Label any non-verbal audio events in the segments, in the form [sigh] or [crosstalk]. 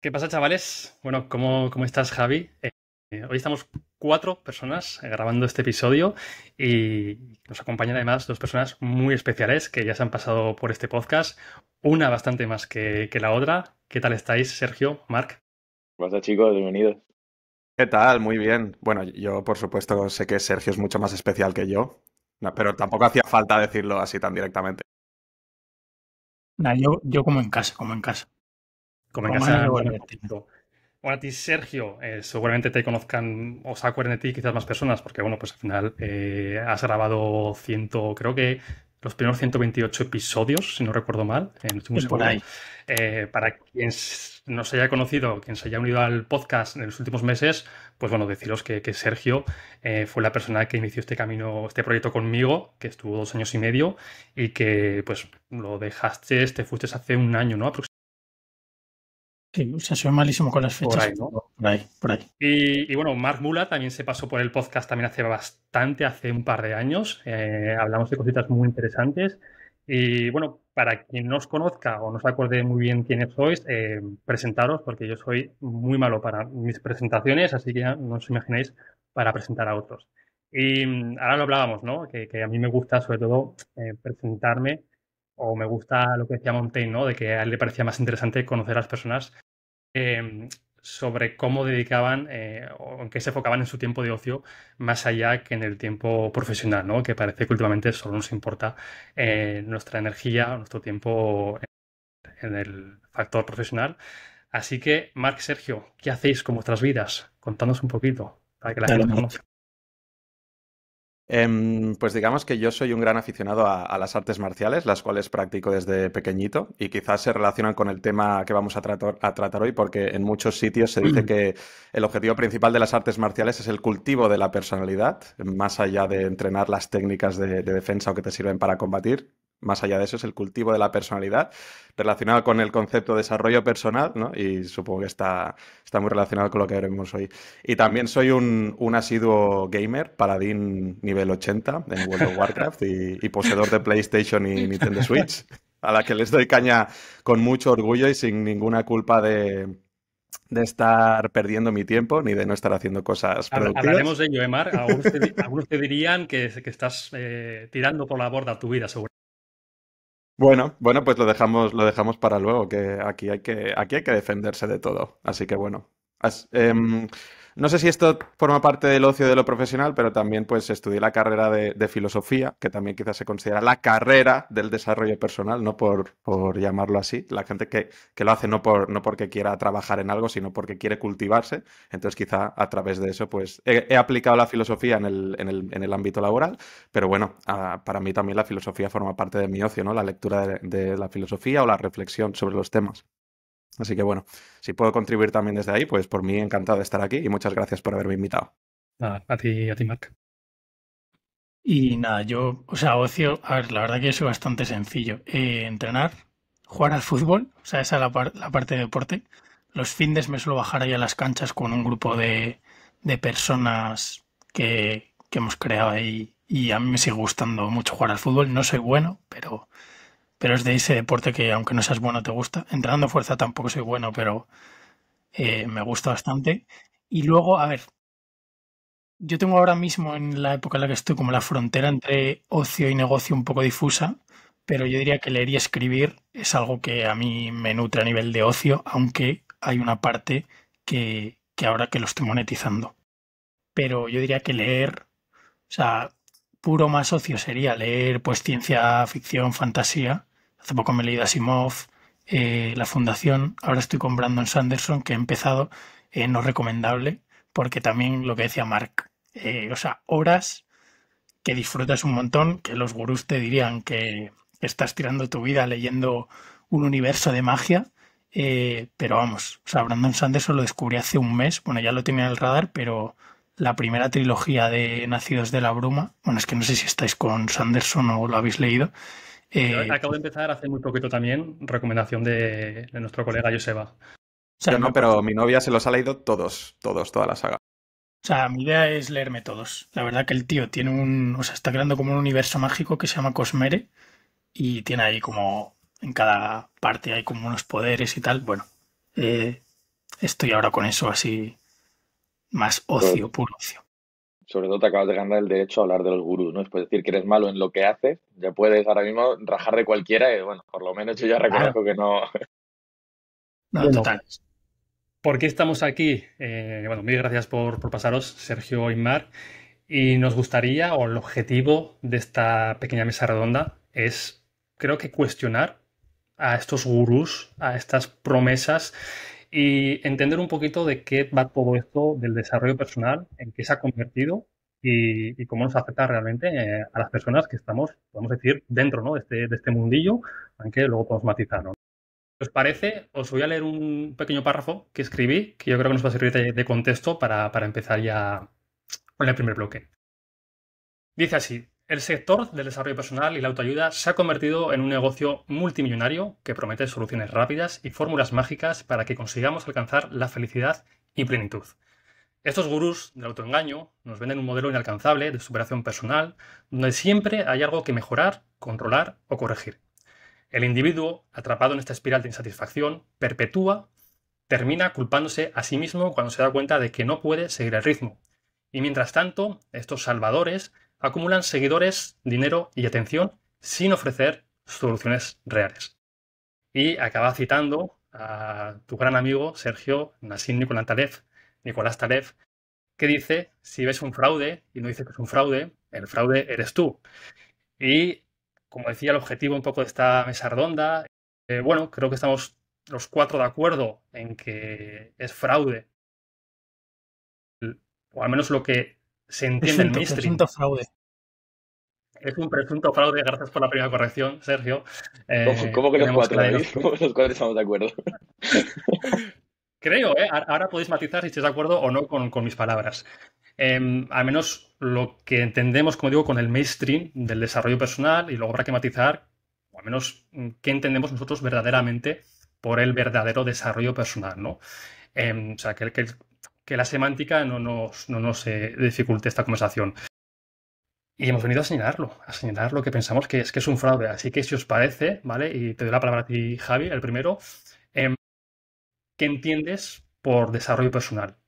¿Qué pasa, chavales? Bueno, ¿cómo, cómo estás, Javi? Eh, eh, hoy estamos cuatro personas eh, grabando este episodio y nos acompañan además dos personas muy especiales que ya se han pasado por este podcast, una bastante más que, la otra. ¿Qué tal estáis, Sergio, Marc? Hola chicos? Bienvenidos. ¿Qué tal? Muy bien. Bueno, yo por supuesto sé que Sergio es mucho más especial que yo, pero tampoco hacía falta decirlo así tan directamente. yo, yo como en casa, como en casa. Bueno, a ti, Sergio, eh, seguramente te conozcan o se acuerden de ti quizás más personas, porque bueno, pues al final eh, has grabado ciento, creo que los primeros 128 episodios, si no recuerdo mal, en eh, para quien se haya conocido, quien se haya unido al podcast en los últimos meses, pues bueno, deciros que, Sergio eh, fue la persona que inició este camino, este proyecto conmigo, que estuvo dos años y medio y que pues lo dejaste, te fuiste hace un año, ¿no? Sí, o sea, malísimo con las fechas. Por ahí, Por ahí, Y, bueno, Mark Mula también se pasó por el podcast también hace bastante, hace un par de años. Eh, hablamos de cositas muy interesantes. Y bueno, para quien no os conozca o no se acuerde muy bien quiénes sois, eh, presentaros, porque yo soy muy malo para mis presentaciones, así que no os imagináis para presentar a otros. Y mm, ahora lo hablábamos, ¿no? Que, a mí me gusta sobre todo eh, presentarme o me gusta lo que decía Montaigne, ¿no? De que a él le parecía más interesante conocer a las personas Em, sobre cómo dedicaban eh, o en qué se enfocaban en su tiempo de ocio más allá que en el tiempo profesional, ¿no? que parece que últimamente solo nos importa eh, nuestra energía, nuestro tiempo en el factor profesional. Así que, Marc, Sergio, ¿qué hacéis con vuestras vidas? Contanos un poquito para que la gente Em, pues digamos que yo soy un gran aficionado a, las artes marciales, las cuales practico desde pequeñito y quizás se relacionan con el tema que vamos a tratar, hoy porque en muchos sitios se dice [clears throat] que el objetivo principal de las artes marciales es el cultivo de la personalidad, más allá de entrenar las técnicas de defensa o que te sirven para combatir, más allá de eso, es el cultivo de la personalidad, relacionado con el concepto de desarrollo personal, ¿no? Y supongo que está, está muy relacionado con lo que veremos hoy. Y también soy un, asiduo gamer, paladín nivel 80 en World of Warcraft y, poseedor de PlayStation y Nintendo Switch, a la que les doy caña con mucho orgullo y sin ninguna culpa de, estar perdiendo mi tiempo ni de no estar haciendo cosas productivas. Hablaremos de ello, Emar. Algunos te, dirían que, que estás eh, tirando por la borda tu vida, seguro. Bueno, bueno, pues lo dejamos, lo dejamos para luego, que aquí hay que, aquí hay que defenderse de todo. Así que bueno. Em, no sé si esto forma parte del ocio de lo profesional, pero también pues estudié la carrera de, filosofía, que también quizás se considera la carrera del desarrollo personal, no por, por llamarlo así. La gente que, lo hace no, por, no porque quiera trabajar en algo, sino porque quiere cultivarse. Entonces quizá a través de eso pues he, aplicado la filosofía en el, ámbito laboral, pero bueno, para mí también la filosofía forma parte de mi ocio, ¿no? La lectura de la filosofía o la reflexión sobre los temas. Así que bueno, si puedo contribuir también desde ahí, pues por mí encantado de estar aquí y muchas gracias por haberme invitado. Nada, a ti, a ti, Marc. Y nada, yo, o sea, ocio, ver, la verdad que soy es bastante sencillo. Eh, entrenar, jugar al fútbol, o sea, esa es la, parte de deporte. Los fines me suelo bajar ahí a las canchas con un grupo de, de personas que, que hemos creado ahí y a mí me sigue gustando mucho jugar al fútbol. No soy bueno, pero pero es de ese deporte que aunque no seas bueno te gusta. Entrenando fuerza tampoco soy bueno, pero eh, me gusta bastante. Y luego, a ver, yo tengo ahora mismo en la época en la que estoy como la frontera entre ocio y negocio un poco difusa, pero yo diría que leer y escribir es algo que a mí me nutre a nivel de ocio, aunque hay una parte que, que ahora que lo estoy monetizando. Pero yo diría que leer, o sea, puro más ocio sería leer pues ciencia ficción, fantasía, Hace poco me he leído Asimov, eh, La Fundación. Ahora estoy con Brandon Sanderson, que he empezado eh, no recomendable, porque también lo que decía Mark, eh, o sea, horas que disfrutas un montón, que los gurús te dirían que estás tirando tu vida leyendo un universo de magia. Eh, pero vamos, o sea, Brandon Sanderson lo descubrí hace un mes. Bueno, ya lo tenía en el radar, pero la primera trilogía de Nacidos de la Bruma, bueno, es que no sé si estáis con Sanderson o lo habéis leído, eh, acabo de empezar hace muy poquito también, recomendación de, nuestro colega Joseba. Yo no, pero mi novia se los ha leído todos, todos, toda la saga. O sea, mi idea es leerme todos. La verdad que el tío tiene un. O sea, está creando como un universo mágico que se llama Cosmere. Y tiene ahí como. En cada parte hay como unos poderes y tal. Bueno, eh, estoy ahora con eso así. Más ocio, pues puro ocio sobre todo te acabas de ganar el derecho a hablar de los gurús, ¿no? Es pues decir que eres malo en lo que haces, ya puedes ahora mismo rajar de cualquiera y bueno, por lo menos yo ya reconozco que no. [laughs] No, total. ¿Por qué estamos aquí? Eh, bueno, mil gracias por, por pasaros, Sergio y e Y nos gustaría, o el objetivo de esta pequeña mesa redonda es, creo que, cuestionar a estos gurús, a estas promesas y entender un poquito de qué va todo esto del desarrollo personal, en qué se ha convertido y, cómo nos afecta realmente eh, a las personas que estamos, podemos decir, dentro ¿no? de, este, este mundillo, aunque luego podemos matizar. ¿Os parece? Os voy a leer un pequeño párrafo que escribí, que yo creo que nos va a servir de, contexto para, para empezar ya con el primer bloque. Dice así, el sector del desarrollo personal y la autoayuda se ha convertido en un negocio multimillonario que promete soluciones rápidas y fórmulas mágicas para que consigamos alcanzar la felicidad y plenitud. Estos gurús del autoengaño nos venden un modelo inalcanzable de superación personal donde siempre hay algo que mejorar, controlar o corregir. El individuo, atrapado en esta espiral de insatisfacción, perpetúa, termina culpándose a sí mismo cuando se da cuenta de que no puede seguir el ritmo. Y mientras tanto, estos salvadores acumulan seguidores, dinero y atención sin ofrecer soluciones reales. Y acaba citando a tu gran amigo Sergio Nassim Nicolás Taref que dice, si ves un fraude y no dices que es un fraude, el fraude eres tú. Y como decía, el objetivo un poco de esta mesa redonda, eh, bueno, creo que estamos los cuatro de acuerdo en que es fraude, o al menos lo que se entiende el mainstream. Presunto fraude. Es un presunto fraude, gracias por la primera corrección, Sergio. ¿Cómo, eh, que los cuatro? estamos de acuerdo? [laughs] Creo, ¿eh? ahora podéis matizar si estáis de acuerdo o no con, mis palabras. Em, al menos lo que entendemos, como digo, con el mainstream del desarrollo personal y luego habrá que matizar, o al menos mm, qué entendemos nosotros verdaderamente por el verdadero desarrollo personal, ¿no? Em, o sea, que, que, que la semántica no nos, no eh, dificulte esta conversación. Y hemos venido a señalarlo, a señalar lo que pensamos que es que es un fraude. Así que si os parece, ¿vale? Y te doy la palabra a ti, Javi, el primero. Em, ¿Qué entiendes por desarrollo personal?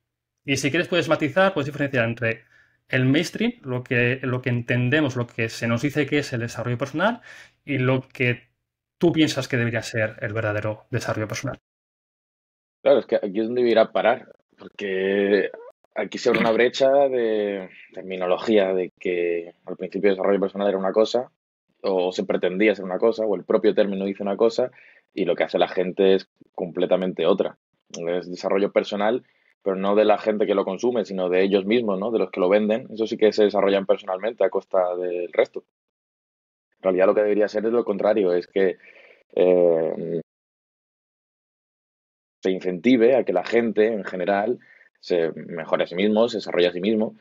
Y si quieres puedes matizar, puedes diferenciar entre el mainstream, lo que, lo que entendemos, lo que se nos dice que es el desarrollo personal, y lo que tú piensas que debería ser el verdadero desarrollo personal. Claro, es que aquí es donde a parar porque aquí se abre una brecha de terminología, de que al principio desarrollo personal era una cosa, o se pretendía ser una cosa, o el propio término dice una cosa, y lo que hace la gente es completamente otra. Es desarrollo personal, pero no de la gente que lo consume, sino de ellos mismos, ¿no? De los que lo venden. Eso sí que se desarrollan personalmente a costa del resto. En realidad lo que debería ser es lo contrario, es que eh, se incentive a que la gente en general se mejore a sí mismo, se desarrolle a sí mismo.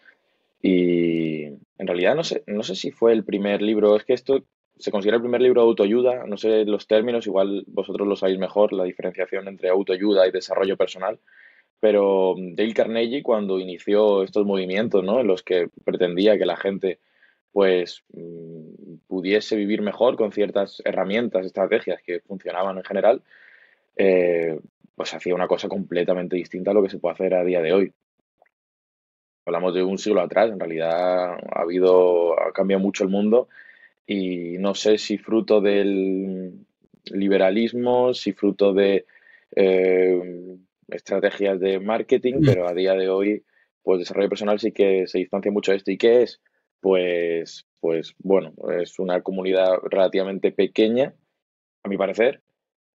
Y en realidad no sé, no sé si fue el primer libro, es que esto se considera el primer libro de autoayuda, no sé los términos, igual vosotros lo sabéis mejor, la diferenciación entre autoayuda y desarrollo personal, pero mm, Dale Carnegie cuando inició estos movimientos, ¿no? En los que pretendía que la gente pues mm, pudiese vivir mejor con ciertas herramientas, estrategias que funcionaban en general, eh, pues hacía una cosa completamente distinta a lo que se puede hacer a día de hoy. Hablamos de un siglo atrás, en realidad ha habido, ha cambiado mucho el mundo y no sé si fruto del liberalismo, si fruto de eh, estrategias de marketing, mm. pero a día de hoy, pues desarrollo personal sí que se distancia mucho de esto. ¿Y qué es? Pues, pues bueno, es una comunidad relativamente pequeña, a mi parecer,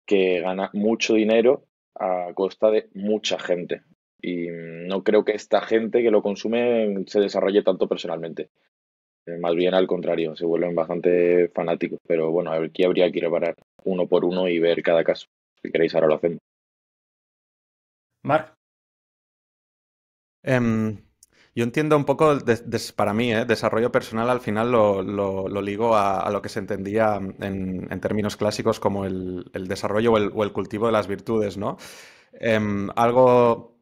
que gana mucho dinero a costa de mucha gente. Y no creo que esta gente que lo consume se desarrolle tanto personalmente. Eh, más bien al contrario, se vuelven bastante fanáticos. Pero bueno, aquí habría que ir a parar uno por uno y ver cada caso. Si queréis, ahora lo hacemos. Mark. eh em, yo entiendo un poco, para mí, ¿eh? desarrollo personal al final lo, ligo a, lo que se entendía en, términos clásicos como el, desarrollo o el, cultivo de las virtudes, ¿no? Em, algo,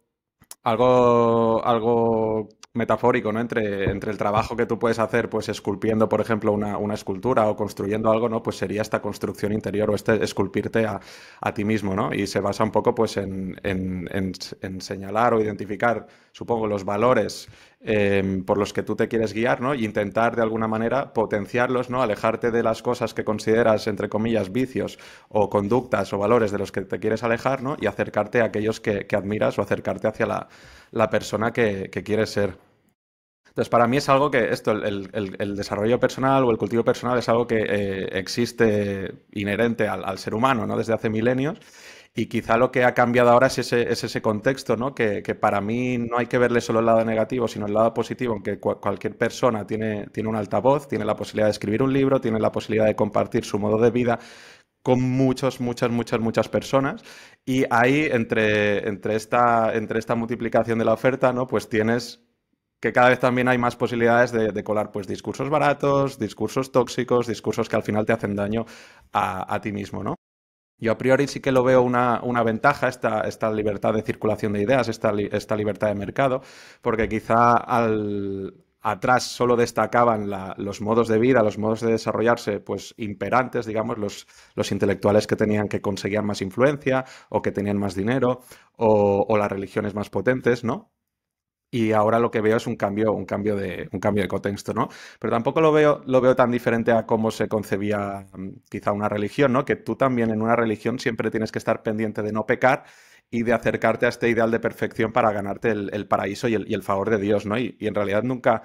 algo, algo metafórico, ¿no? Entre, entre el trabajo que tú puedes hacer, pues esculpiendo, por ejemplo, una, una escultura o construyendo algo, ¿no? Pues sería esta construcción interior o este esculpirte a, ti mismo, ¿no? Y se basa un poco, pues, en, en, señalar o identificar, supongo, los valores em, por los que tú te quieres guiar, ¿no? Y e intentar de alguna manera potenciarlos, ¿no? Alejarte de las cosas que consideras, entre comillas, vicios o conductas o valores de los que te quieres alejar, ¿no? Y acercarte a aquellos que, admiras o acercarte hacia la, la persona que, que quieres ser. Entonces, para mí es algo que esto, el, desarrollo personal o el cultivo personal es algo que eh, existe inherente al, ser humano, ¿no? Desde hace milenios. Y quizá lo que ha cambiado ahora es ese, es ese contexto, ¿no? Que, para mí no hay que verle solo el lado negativo, sino el lado positivo, que cualquier persona tiene, tiene un altavoz, tiene la posibilidad de escribir un libro, tiene la posibilidad de compartir su modo de vida con muchas, muchas, muchas, muchas personas. Y ahí, entre, entre, esta, entre esta multiplicación de la oferta, ¿no? Pues tienes que cada vez también hay más posibilidades de, colar pues, discursos baratos, discursos tóxicos, discursos que al final te hacen daño a, ti mismo, ¿no? Yo a priori sí que lo veo una, una ventaja, esta, esta, libertad de circulación de ideas, esta, esta libertad de mercado, porque quizá al, atrás solo destacaban los modos de vida, los modos de desarrollarse, pues imperantes, digamos, los, los intelectuales que tenían que conseguir más influencia o que tenían más dinero o, o las religiones más potentes, ¿no? y ahora lo que veo es un cambio, un cambio de, un cambio de contexto, ¿no? Pero tampoco lo veo, lo veo tan diferente a cómo se concebía mm, quizá una religión, ¿no? Que tú también en una religión siempre tienes que estar pendiente de no pecar y de acercarte a este ideal de perfección para ganarte el, paraíso y el, favor de Dios, ¿no? y en realidad nunca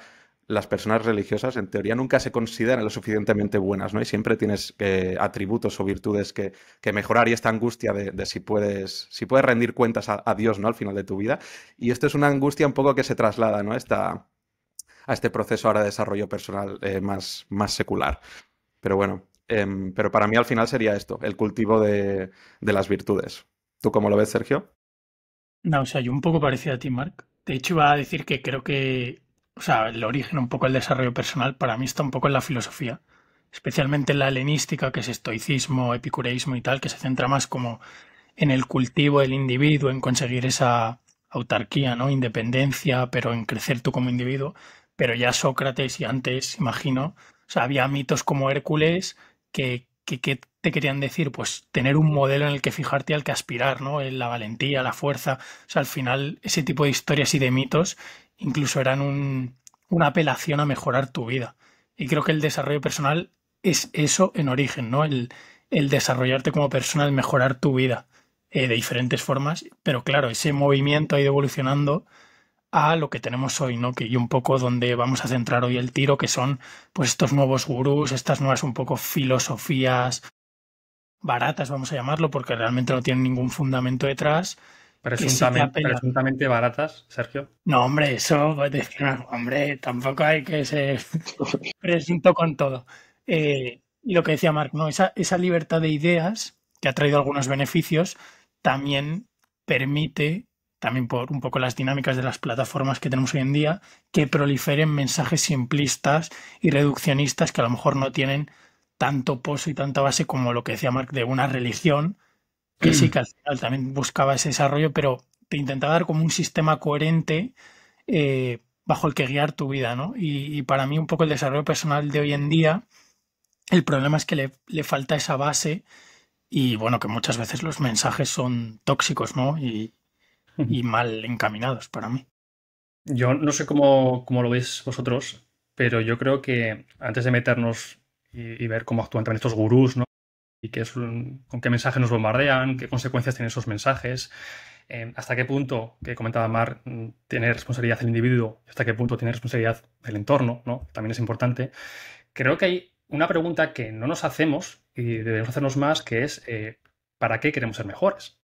las personas religiosas en teoría nunca se consideran lo suficientemente buenas, ¿no? Y siempre tienes eh, atributos o virtudes que, que, mejorar y esta angustia de, si, puedes, si, puedes, rendir cuentas a, Dios, ¿no? Al final de tu vida. Y esto es una angustia un poco que se traslada, ¿no? Esta, a este proceso ahora de desarrollo personal eh, más, más secular. Pero bueno, em, pero para mí al final sería esto, el cultivo de, de las virtudes. ¿Tú cómo lo ves, Sergio? No, o sea, yo un poco parecido a ti, Mark. De hecho, iba a decir que creo que o sea, el origen, un poco el desarrollo personal, para mí está un poco en la filosofía, especialmente en la helenística, que es estoicismo, epicureísmo y tal, que se centra más como en el cultivo del individuo, en conseguir esa autarquía, ¿no? Independencia, pero en crecer tú como individuo. Pero ya Sócrates y antes, imagino, o sea, había mitos como Hércules que, que, te querían decir, pues tener un modelo en el que fijarte y al que aspirar, ¿no? La valentía, la fuerza, o sea, al final ese tipo de historias y de mitos incluso eran un, una apelación a mejorar tu vida. Y creo que el desarrollo personal es eso en origen, ¿no? El, el desarrollarte como persona, el mejorar tu vida eh, de diferentes formas, pero claro, ese movimiento ha ido evolucionando a lo que tenemos hoy, ¿no? Que y un poco donde vamos a centrar hoy el tiro, que son pues estos nuevos gurús, estas nuevas un poco filosofías baratas, vamos a llamarlo, porque realmente no tienen ningún fundamento detrás, Presuntamente, baratas, Sergio. No, hombre, eso, pues, hombre, tampoco hay que ser [laughs] presunto con todo. Eh, lo que decía Marc, ¿no? esa, esa libertad de ideas que ha traído algunos beneficios también permite, también por un poco las dinámicas de las plataformas que tenemos hoy en día, que proliferen mensajes simplistas y reduccionistas que a lo mejor no tienen tanto pozo y tanta base como lo que decía Marc de una religión que sí que al final también buscaba ese desarrollo, pero te intentaba dar como un sistema coherente eh, bajo el que guiar tu vida, ¿no? Y, para mí un poco el desarrollo personal de hoy en día, el problema es que le, falta esa base y bueno, que muchas veces los mensajes son tóxicos, ¿no? Y, [laughs] mal encaminados para mí. Yo no sé cómo, lo veis vosotros, pero yo creo que antes de meternos y, y ver cómo actúan también estos gurús, ¿no? y es con qué mensaje nos bombardean, qué consecuencias tienen esos mensajes, eh, hasta qué punto, que comentaba Mar, mm, tiene responsabilidad el individuo, hasta qué punto tiene responsabilidad el entorno, ¿no? También es importante. Creo que hay una pregunta que no nos hacemos y debemos hacernos más, que es eh, ¿para qué queremos ser mejores?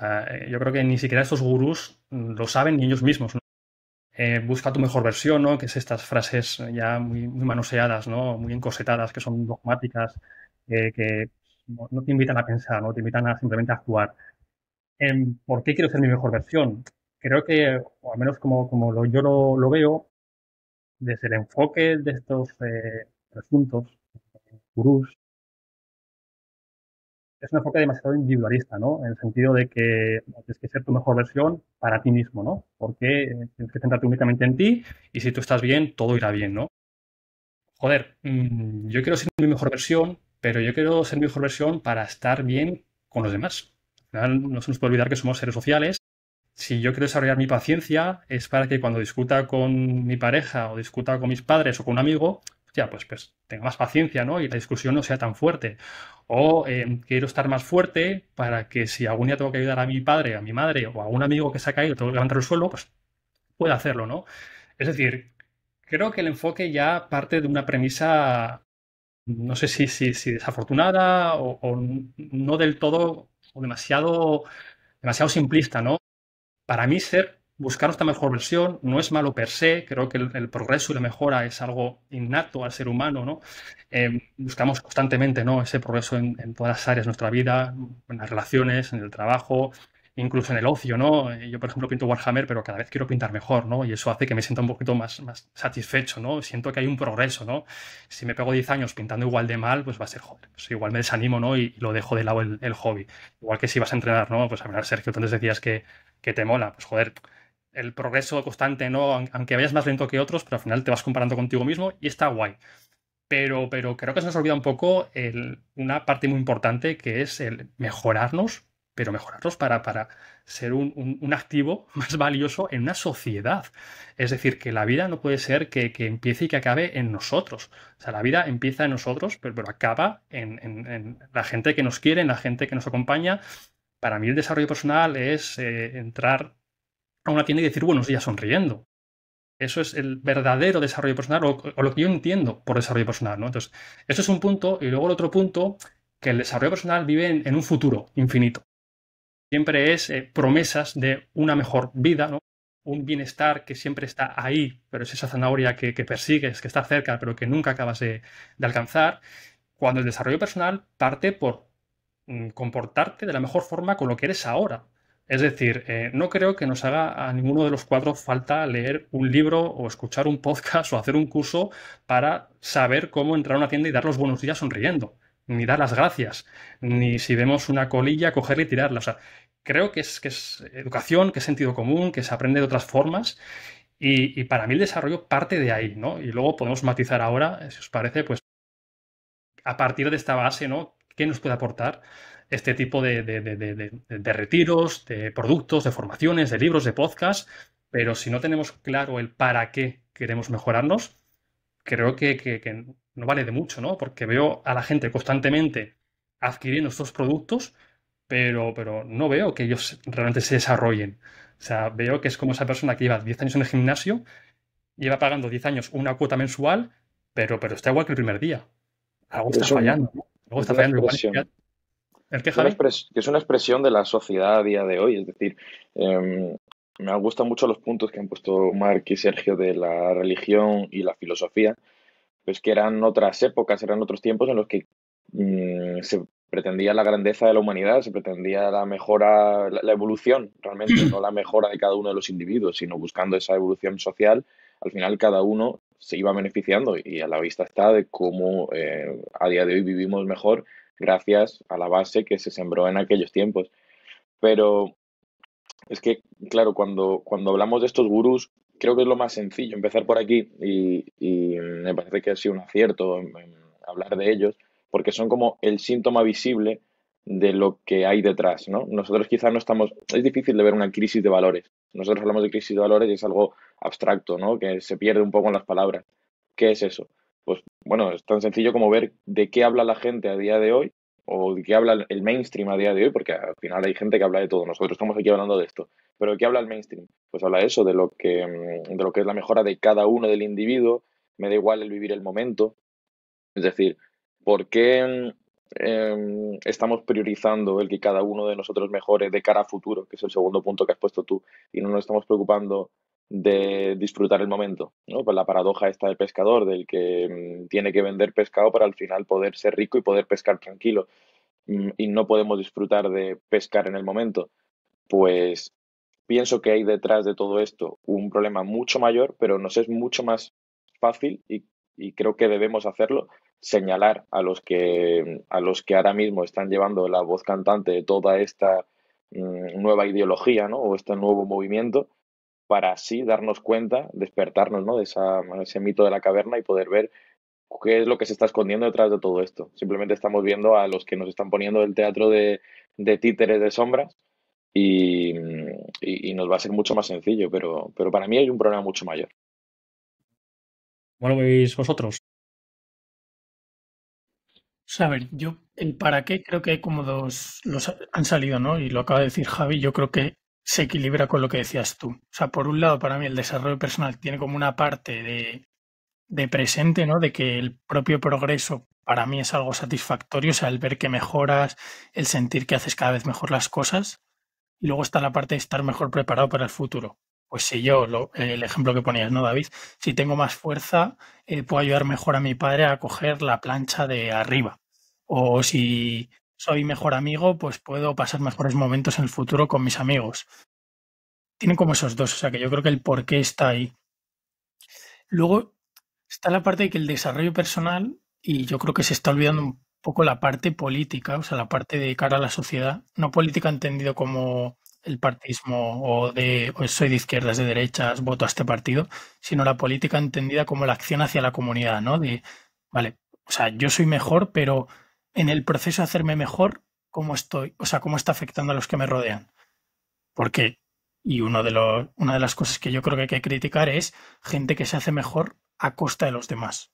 Eh, yo creo que ni siquiera estos gurús mm, lo saben ni ellos mismos. busca tu mejor versión, ¿no? Que es estas frases ya muy, manoseadas, ¿no? Muy encosetadas, que son dogmáticas, que no, te invitan a pensar, no te invitan a simplemente actuar. ¿Por qué quiero ser mi mejor versión? Creo que, o al menos como, yo lo, veo, desde el enfoque de estos eh, presuntos gurús, es un enfoque demasiado individualista, ¿no? En el sentido de que tienes que ser tu mejor versión para ti mismo, ¿no? Porque tienes que centrarte únicamente en ti y si tú estás bien, todo irá bien, ¿no? Joder, mm, yo quiero ser mi mejor versión pero yo quiero ser mi mejor versión para estar bien con los demás. no se nos puede olvidar que somos seres sociales. Si yo quiero desarrollar mi paciencia, es para que cuando discuta con mi pareja o discuta con mis padres o con un amigo, ya pues, pues tenga más paciencia, ¿no? Y la discusión no sea tan fuerte. O eh, quiero estar más fuerte para que si algún día tengo que ayudar a mi padre, a mi madre o a un amigo que se ha caído, tengo que levantar el suelo, pues pueda hacerlo, ¿no? Es decir, creo que el enfoque ya parte de una premisa no sé si, si, desafortunada o, no del todo o demasiado, demasiado simplista, ¿no? Para mí ser buscar nuestra mejor versión no es malo per se, creo que el, progreso y la mejora es algo innato al ser humano, ¿no? Em, buscamos constantemente, ¿no? Ese progreso en, todas las áreas de nuestra vida, en las relaciones, en el trabajo, incluso en el ocio, ¿no? Eh, yo, por ejemplo, pinto Warhammer, pero cada vez quiero pintar mejor, ¿no? Y eso hace que me sienta un poquito más, más satisfecho, ¿no? Siento que hay un progreso, ¿no? Si me pego 10 años pintando igual de mal, pues va a ser, joder, pues igual me desanimo, ¿no? Y, lo dejo de lado el, hobby. Igual que si vas a entrenar, ¿no? Pues a ver, Sergio, entonces decías que, te mola, pues joder, el progreso constante, ¿no? Aunque vayas más lento que otros, pero al final te vas comparando contigo mismo y está guay. Pero, pero creo que se nos olvida un poco el, una parte muy importante que es el mejorarnos pero mejorarlos para, ser un, activo [laughs] más valioso en una sociedad. Es decir, que la vida no puede ser que, empiece y que acabe en nosotros. O sea, la vida empieza en nosotros, pero, acaba en, la gente que nos quiere, en la gente que nos acompaña. Para mí el desarrollo personal es eh, entrar a una tienda y decir buenos días sonriendo. Eso es el verdadero desarrollo personal o, lo que yo entiendo por desarrollo personal. ¿no? Entonces, eso es un punto. Y luego el otro punto, que el desarrollo personal vive en un futuro infinito siempre es eh, promesas de una mejor vida, un bienestar que siempre está ahí, pero es esa zanahoria que, persigues, que está cerca, pero que nunca acabas de, alcanzar, cuando el desarrollo personal parte por mm, comportarte de la mejor forma con lo que eres ahora. Es decir, eh, no creo que nos haga a ninguno de los cuatro falta leer un libro o escuchar un podcast o hacer un curso para saber cómo entrar a una tienda y dar los buenos días sonriendo ni dar las gracias, ni si vemos una colilla, cogerla y tirarla. O sea, creo que es, es educación, que es sentido común, que se aprende de otras formas. Y, para mí el desarrollo parte de ahí, ¿no? Y luego podemos matizar ahora, si os parece, pues a partir de esta base, ¿no? ¿Qué nos puede aportar este tipo de, retiros, de productos, de formaciones, de libros, de podcasts? Pero si no tenemos claro el para qué queremos mejorarnos, creo que no vale de mucho, ¿no? Porque veo a la gente constantemente adquiriendo estos productos, pero, pero no veo que ellos realmente se desarrollen. O sea, veo que es como esa persona que lleva 10 años en el gimnasio, lleva pagando 10 años una cuota mensual, pero, está igual que el primer día. Algo está fallando, Algo ¿El que, es una expresión de la sociedad a día de hoy, es decir, em, me gustan mucho los puntos que han puesto Mark y Sergio de la religión y la filosofía, es pues que eran otras épocas, eran otros tiempos en los que mm, se pretendía la grandeza de la humanidad, se pretendía la mejora, la, evolución realmente, [clears throat] no la mejora de cada uno de los individuos, sino buscando esa evolución social, al final cada uno se iba beneficiando y a la vista está de cómo eh, a día de hoy vivimos mejor gracias a la base que se sembró en aquellos tiempos. Pero es que, claro, cuando, cuando hablamos de estos gurús, creo que es lo más sencillo, empezar por aquí y, me parece que ha sido un acierto hablar de ellos, porque son como el síntoma visible de lo que hay detrás, ¿no? Nosotros quizás no estamos, es difícil de ver una crisis de valores. Nosotros hablamos de crisis de valores y es algo abstracto, ¿no? Que se pierde un poco en las palabras. ¿Qué es eso? Pues bueno, es tan sencillo como ver de qué habla la gente a día de hoy o de qué habla el mainstream a día de hoy, porque al final hay gente que habla de todo, nosotros estamos aquí hablando de esto, pero ¿de qué habla el mainstream? Pues habla eso, de lo que, mm, de lo que es la mejora de cada uno del individuo, me da igual el vivir el momento, es decir, ¿por qué mm, em, estamos priorizando el que cada uno de nosotros mejore de cara a futuro, que es el segundo punto que has puesto tú, y no nos estamos preocupando de disfrutar el momento, ¿no? Pues la paradoja esta del pescador, del que mm, tiene que vender pescado para al final poder ser rico y poder pescar tranquilo. Mm, y no podemos disfrutar de pescar en el momento. Pues pienso que hay detrás de todo esto un problema mucho mayor, pero nos es mucho más fácil y, y creo que debemos hacerlo señalar a los que a los que ahora mismo están llevando la voz cantante de toda esta mm, nueva ideología, O este nuevo movimiento para así darnos cuenta, despertarnos ¿no? de ese mito de la caverna y poder ver qué es lo que se está escondiendo detrás de todo esto. Simplemente estamos viendo a los que nos están poniendo el teatro de, títeres de sombras y, nos va a ser mucho más sencillo, pero, pero para mí hay un problema mucho mayor. ¿Cómo lo veis vosotros? a ver, yo para qué creo que hay como dos, han salido, ¿no? Y lo acaba de decir Javi, yo creo que se equilibra con lo que decías tú. O sea, por un lado, para mí el desarrollo personal tiene como una parte de, de presente, ¿no? De que el propio progreso para mí es algo satisfactorio, o sea, el ver que mejoras, el sentir que haces cada vez mejor las cosas. Y luego está la parte de estar mejor preparado para el futuro. Pues si yo, el ejemplo que ponías, ¿no, David? Si tengo más fuerza, eh, puedo ayudar mejor a mi padre a coger la plancha de arriba. O si soy mejor amigo, pues puedo pasar mejores momentos en el futuro con mis amigos. Tienen como esos dos, o sea que yo creo que el por qué está ahí. Luego está la parte de que el desarrollo personal, y yo creo que se está olvidando un poco la parte política, o sea, la parte de cara a la sociedad, no política entendido como el partismo o de soy de izquierdas, de derechas, voto a este partido, sino la política entendida como la acción hacia la comunidad, ¿no? De, vale, o sea, yo soy mejor, pero en el proceso de hacerme mejor cómo estoy, o sea, cómo está afectando a los que me rodean. Porque, y uno de los, una de las cosas que yo creo que hay que criticar es gente que se hace mejor a costa de los demás.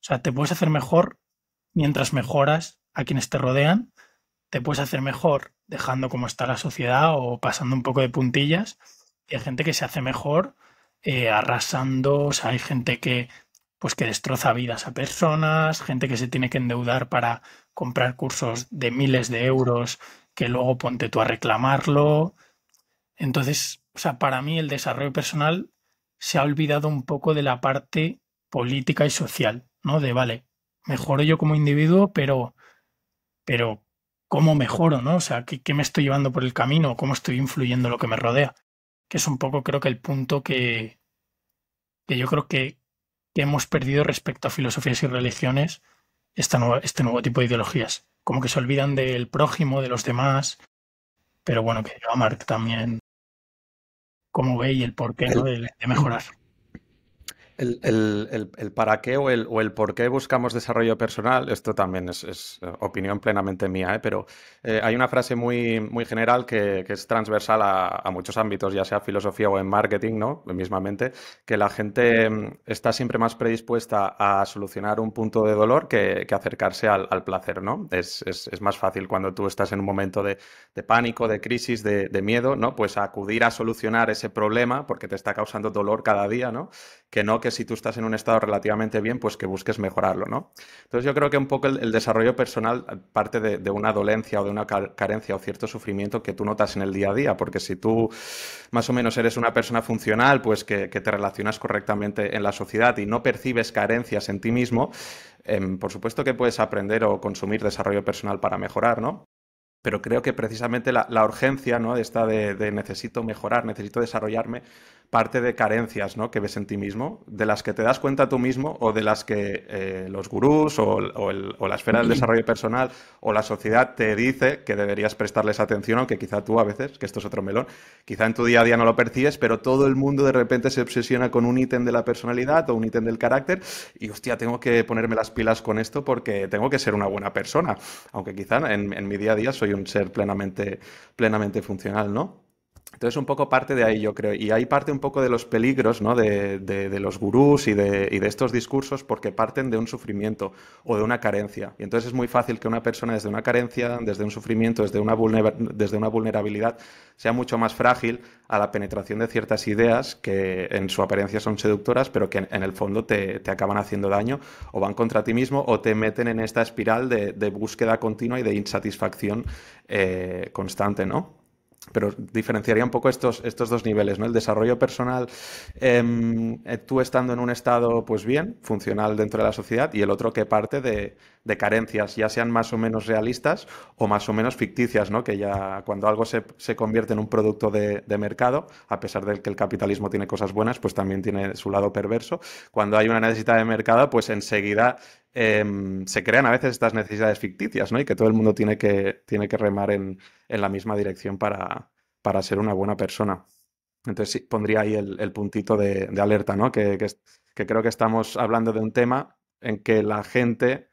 O sea, te puedes hacer mejor mientras mejoras a quienes te rodean, te puedes hacer mejor dejando como está la sociedad o pasando un poco de puntillas. Y hay gente que se hace mejor eh, arrasando, o sea, hay gente que pues que destroza vidas a personas, gente que se tiene que endeudar para comprar cursos de miles de euros que luego ponte tú a reclamarlo. Entonces, o sea, para mí el desarrollo personal se ha olvidado un poco de la parte política y social, ¿no? De, vale, mejoro yo como individuo, pero, pero ¿cómo mejoro, no? O sea, ¿qué, me estoy llevando por el camino? ¿Cómo estoy influyendo lo que me rodea? Que es un poco, creo que el punto que, que yo creo que, que hemos perdido respecto a filosofías y religiones este nuevo tipo de ideologías. Como que se olvidan del prójimo, de los demás, pero bueno, que a Mark también cómo ve y el porqué ¿no? de mejorar. El, el, el, para qué o el, o el por qué buscamos desarrollo personal, esto también es, eh, opinión plenamente mía, ¿eh? pero eh, hay una frase muy, muy general que, que es transversal a, a, muchos ámbitos, ya sea filosofía o en marketing, ¿no? Mismamente, que la gente mm, está siempre más predispuesta a solucionar un punto de dolor que, que acercarse al, al, placer, ¿no? Es, es, es, más fácil cuando tú estás en un momento de, de pánico, de crisis, de, de, miedo, ¿no? Pues acudir a solucionar ese problema porque te está causando dolor cada día, ¿no? que no que si tú estás en un estado relativamente bien, pues que busques mejorarlo, ¿no? Entonces yo creo que un poco el, desarrollo personal parte de, una dolencia o de una carencia o cierto sufrimiento que tú notas en el día a día, porque si tú más o menos eres una persona funcional, pues que, te relacionas correctamente en la sociedad y no percibes carencias en ti mismo, em, por supuesto que puedes aprender o consumir desarrollo personal para mejorar, ¿no? pero creo que precisamente la, urgencia, ¿no? Esta de, necesito mejorar, necesito desarrollarme, parte de carencias ¿no? que ves en ti mismo, de las que te das cuenta tú mismo o de las que eh, los gurús o, la esfera del desarrollo personal o la sociedad te dice que deberías prestarles atención, aunque quizá tú a veces, que esto es otro melón, quizá en tu día a día no lo percibes, pero todo el mundo de repente se obsesiona con un ítem de la personalidad o un ítem del carácter y hostia, tengo que ponerme las pilas con esto porque tengo que ser una buena persona, aunque quizá en, en mi día a día soy un ser plenamente, plenamente funcional, ¿no? Entonces, un poco parte de ahí, yo creo. Y ahí parte un poco de los peligros ¿no? de, los gurús y de, estos discursos porque parten de un sufrimiento o de una carencia. Y entonces es muy fácil que una persona desde una carencia, desde un sufrimiento, desde una, desde una vulnerabilidad, sea mucho más frágil a la penetración de ciertas ideas que en su apariencia son seductoras, pero que en, el fondo te, acaban haciendo daño o van contra ti mismo o te meten en esta espiral de, búsqueda continua y de insatisfacción eh, constante, ¿no? pero diferenciaría un poco estos, dos niveles, ¿no? El desarrollo personal, em, eh, tú estando en un estado, pues bien, funcional dentro de la sociedad, y el otro que parte de, de carencias, ya sean más o menos realistas o más o menos ficticias, ¿no? Que ya cuando algo se, convierte en un producto de, mercado, a pesar de que el capitalismo tiene cosas buenas, pues también tiene su lado perverso. Cuando hay una necesidad de mercado, pues enseguida em, se crean a veces estas necesidades ficticias, ¿no? Y que todo el mundo tiene que, tiene que remar en, la misma dirección para, para ser una buena persona. Entonces sí, pondría ahí el, puntito de, alerta, ¿no? que, que creo que estamos hablando de un tema en que la gente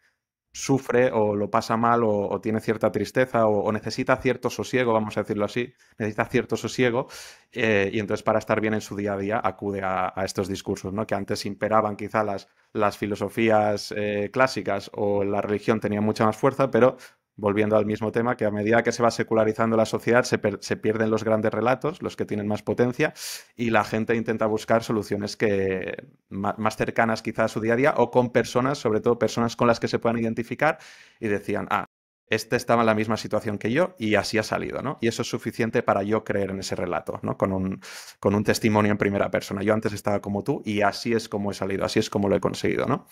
sufre o lo pasa mal o, tiene cierta tristeza o, necesita cierto sosiego, vamos a decirlo así, necesita cierto sosiego eh, y entonces para estar bien en su día a día acude a, estos discursos, ¿no? que antes imperaban quizá las, las filosofías eh, clásicas o la religión tenía mucha más fuerza, pero volviendo al mismo tema, que a medida que se va secularizando la sociedad se, se, pierden los grandes relatos, los que tienen más potencia, y la gente intenta buscar soluciones que más, cercanas quizás a su día a día o con personas, sobre todo personas con las que se puedan identificar y decían, ah, este estaba en la misma situación que yo y así ha salido, ¿no? Y eso es suficiente para yo creer en ese relato, ¿no? Con un, con un testimonio en primera persona. Yo antes estaba como tú y así es como he salido, así es como lo he conseguido, ¿no?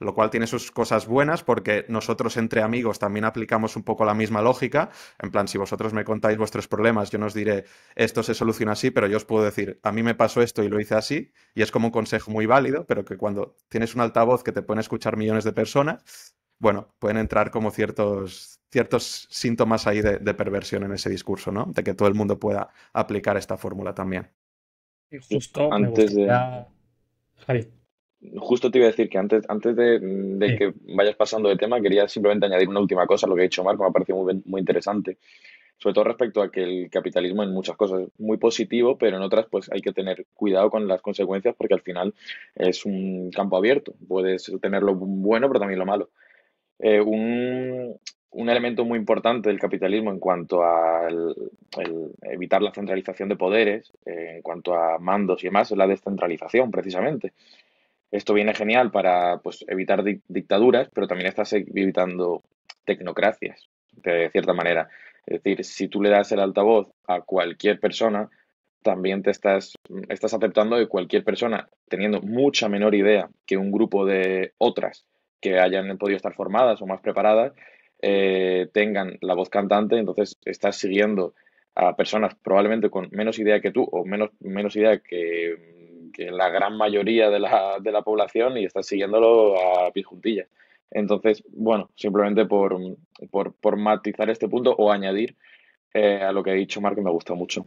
Lo cual tiene sus cosas buenas porque nosotros entre amigos también aplicamos un poco la misma lógica. En plan, si vosotros me contáis vuestros problemas, yo no os diré, esto se soluciona así, pero yo os puedo decir, a mí me pasó esto y lo hice así. Y es como un consejo muy válido, pero que cuando tienes un altavoz que te pueden escuchar millones de personas, bueno, pueden entrar como ciertos, ciertos síntomas ahí de, perversión en ese discurso, ¿no? De que todo el mundo pueda aplicar esta fórmula también. Y justo antes de. Javi. Justo te iba a decir que antes, antes de, que vayas pasando de tema, quería simplemente añadir una última cosa a lo que ha dicho Marco, me ha parecido muy, muy interesante. Sobre todo respecto a que el capitalismo en muchas cosas es muy positivo, pero en otras pues hay que tener cuidado con las consecuencias porque al final es un campo abierto. Puedes tener lo bueno, pero también lo malo. Eh, un, elemento muy importante del capitalismo en cuanto a evitar la centralización de poderes, eh, en cuanto a mandos y demás, es la descentralización, precisamente. Esto viene genial para pues, evitar dictaduras, pero también estás evitando tecnocracias, de cierta manera. Es decir, si tú le das el altavoz a cualquier persona, también te estás, estás aceptando que cualquier persona, teniendo mucha menor idea que un grupo de otras, que hayan podido estar formadas o más preparadas eh, tengan la voz cantante, entonces estás siguiendo a personas probablemente con menos idea que tú o menos, menos idea que, la gran mayoría de la, de la población y estás siguiéndolo a pie juntilla. Entonces, bueno, simplemente por, matizar este punto o añadir eh, a lo que ha dicho Marco me gusta mucho.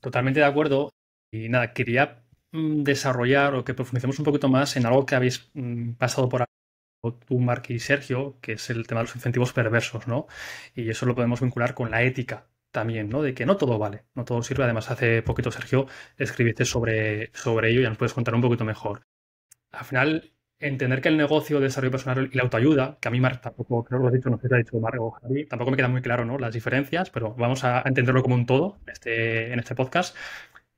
Totalmente de acuerdo. Y nada, quería Mm, desarrollar o que profundicemos un poquito más en algo que habéis mm, pasado por aquí tú, Mark y Sergio, que es el tema de los incentivos perversos, ¿no? Y eso lo podemos vincular con la ética también, ¿no? De que no todo vale, no todo sirve. Además, hace poquito, Sergio, escribiste sobre, sobre ello y ya nos puedes contar un poquito mejor. Al final, entender que el negocio de desarrollo personal y la autoayuda, que a mí, Mark, tampoco creo que lo has dicho, no sé si lo ha dicho Mark o Javi, tampoco me queda muy claro, ¿no? Las diferencias, pero vamos a entenderlo como un todo este, en este podcast.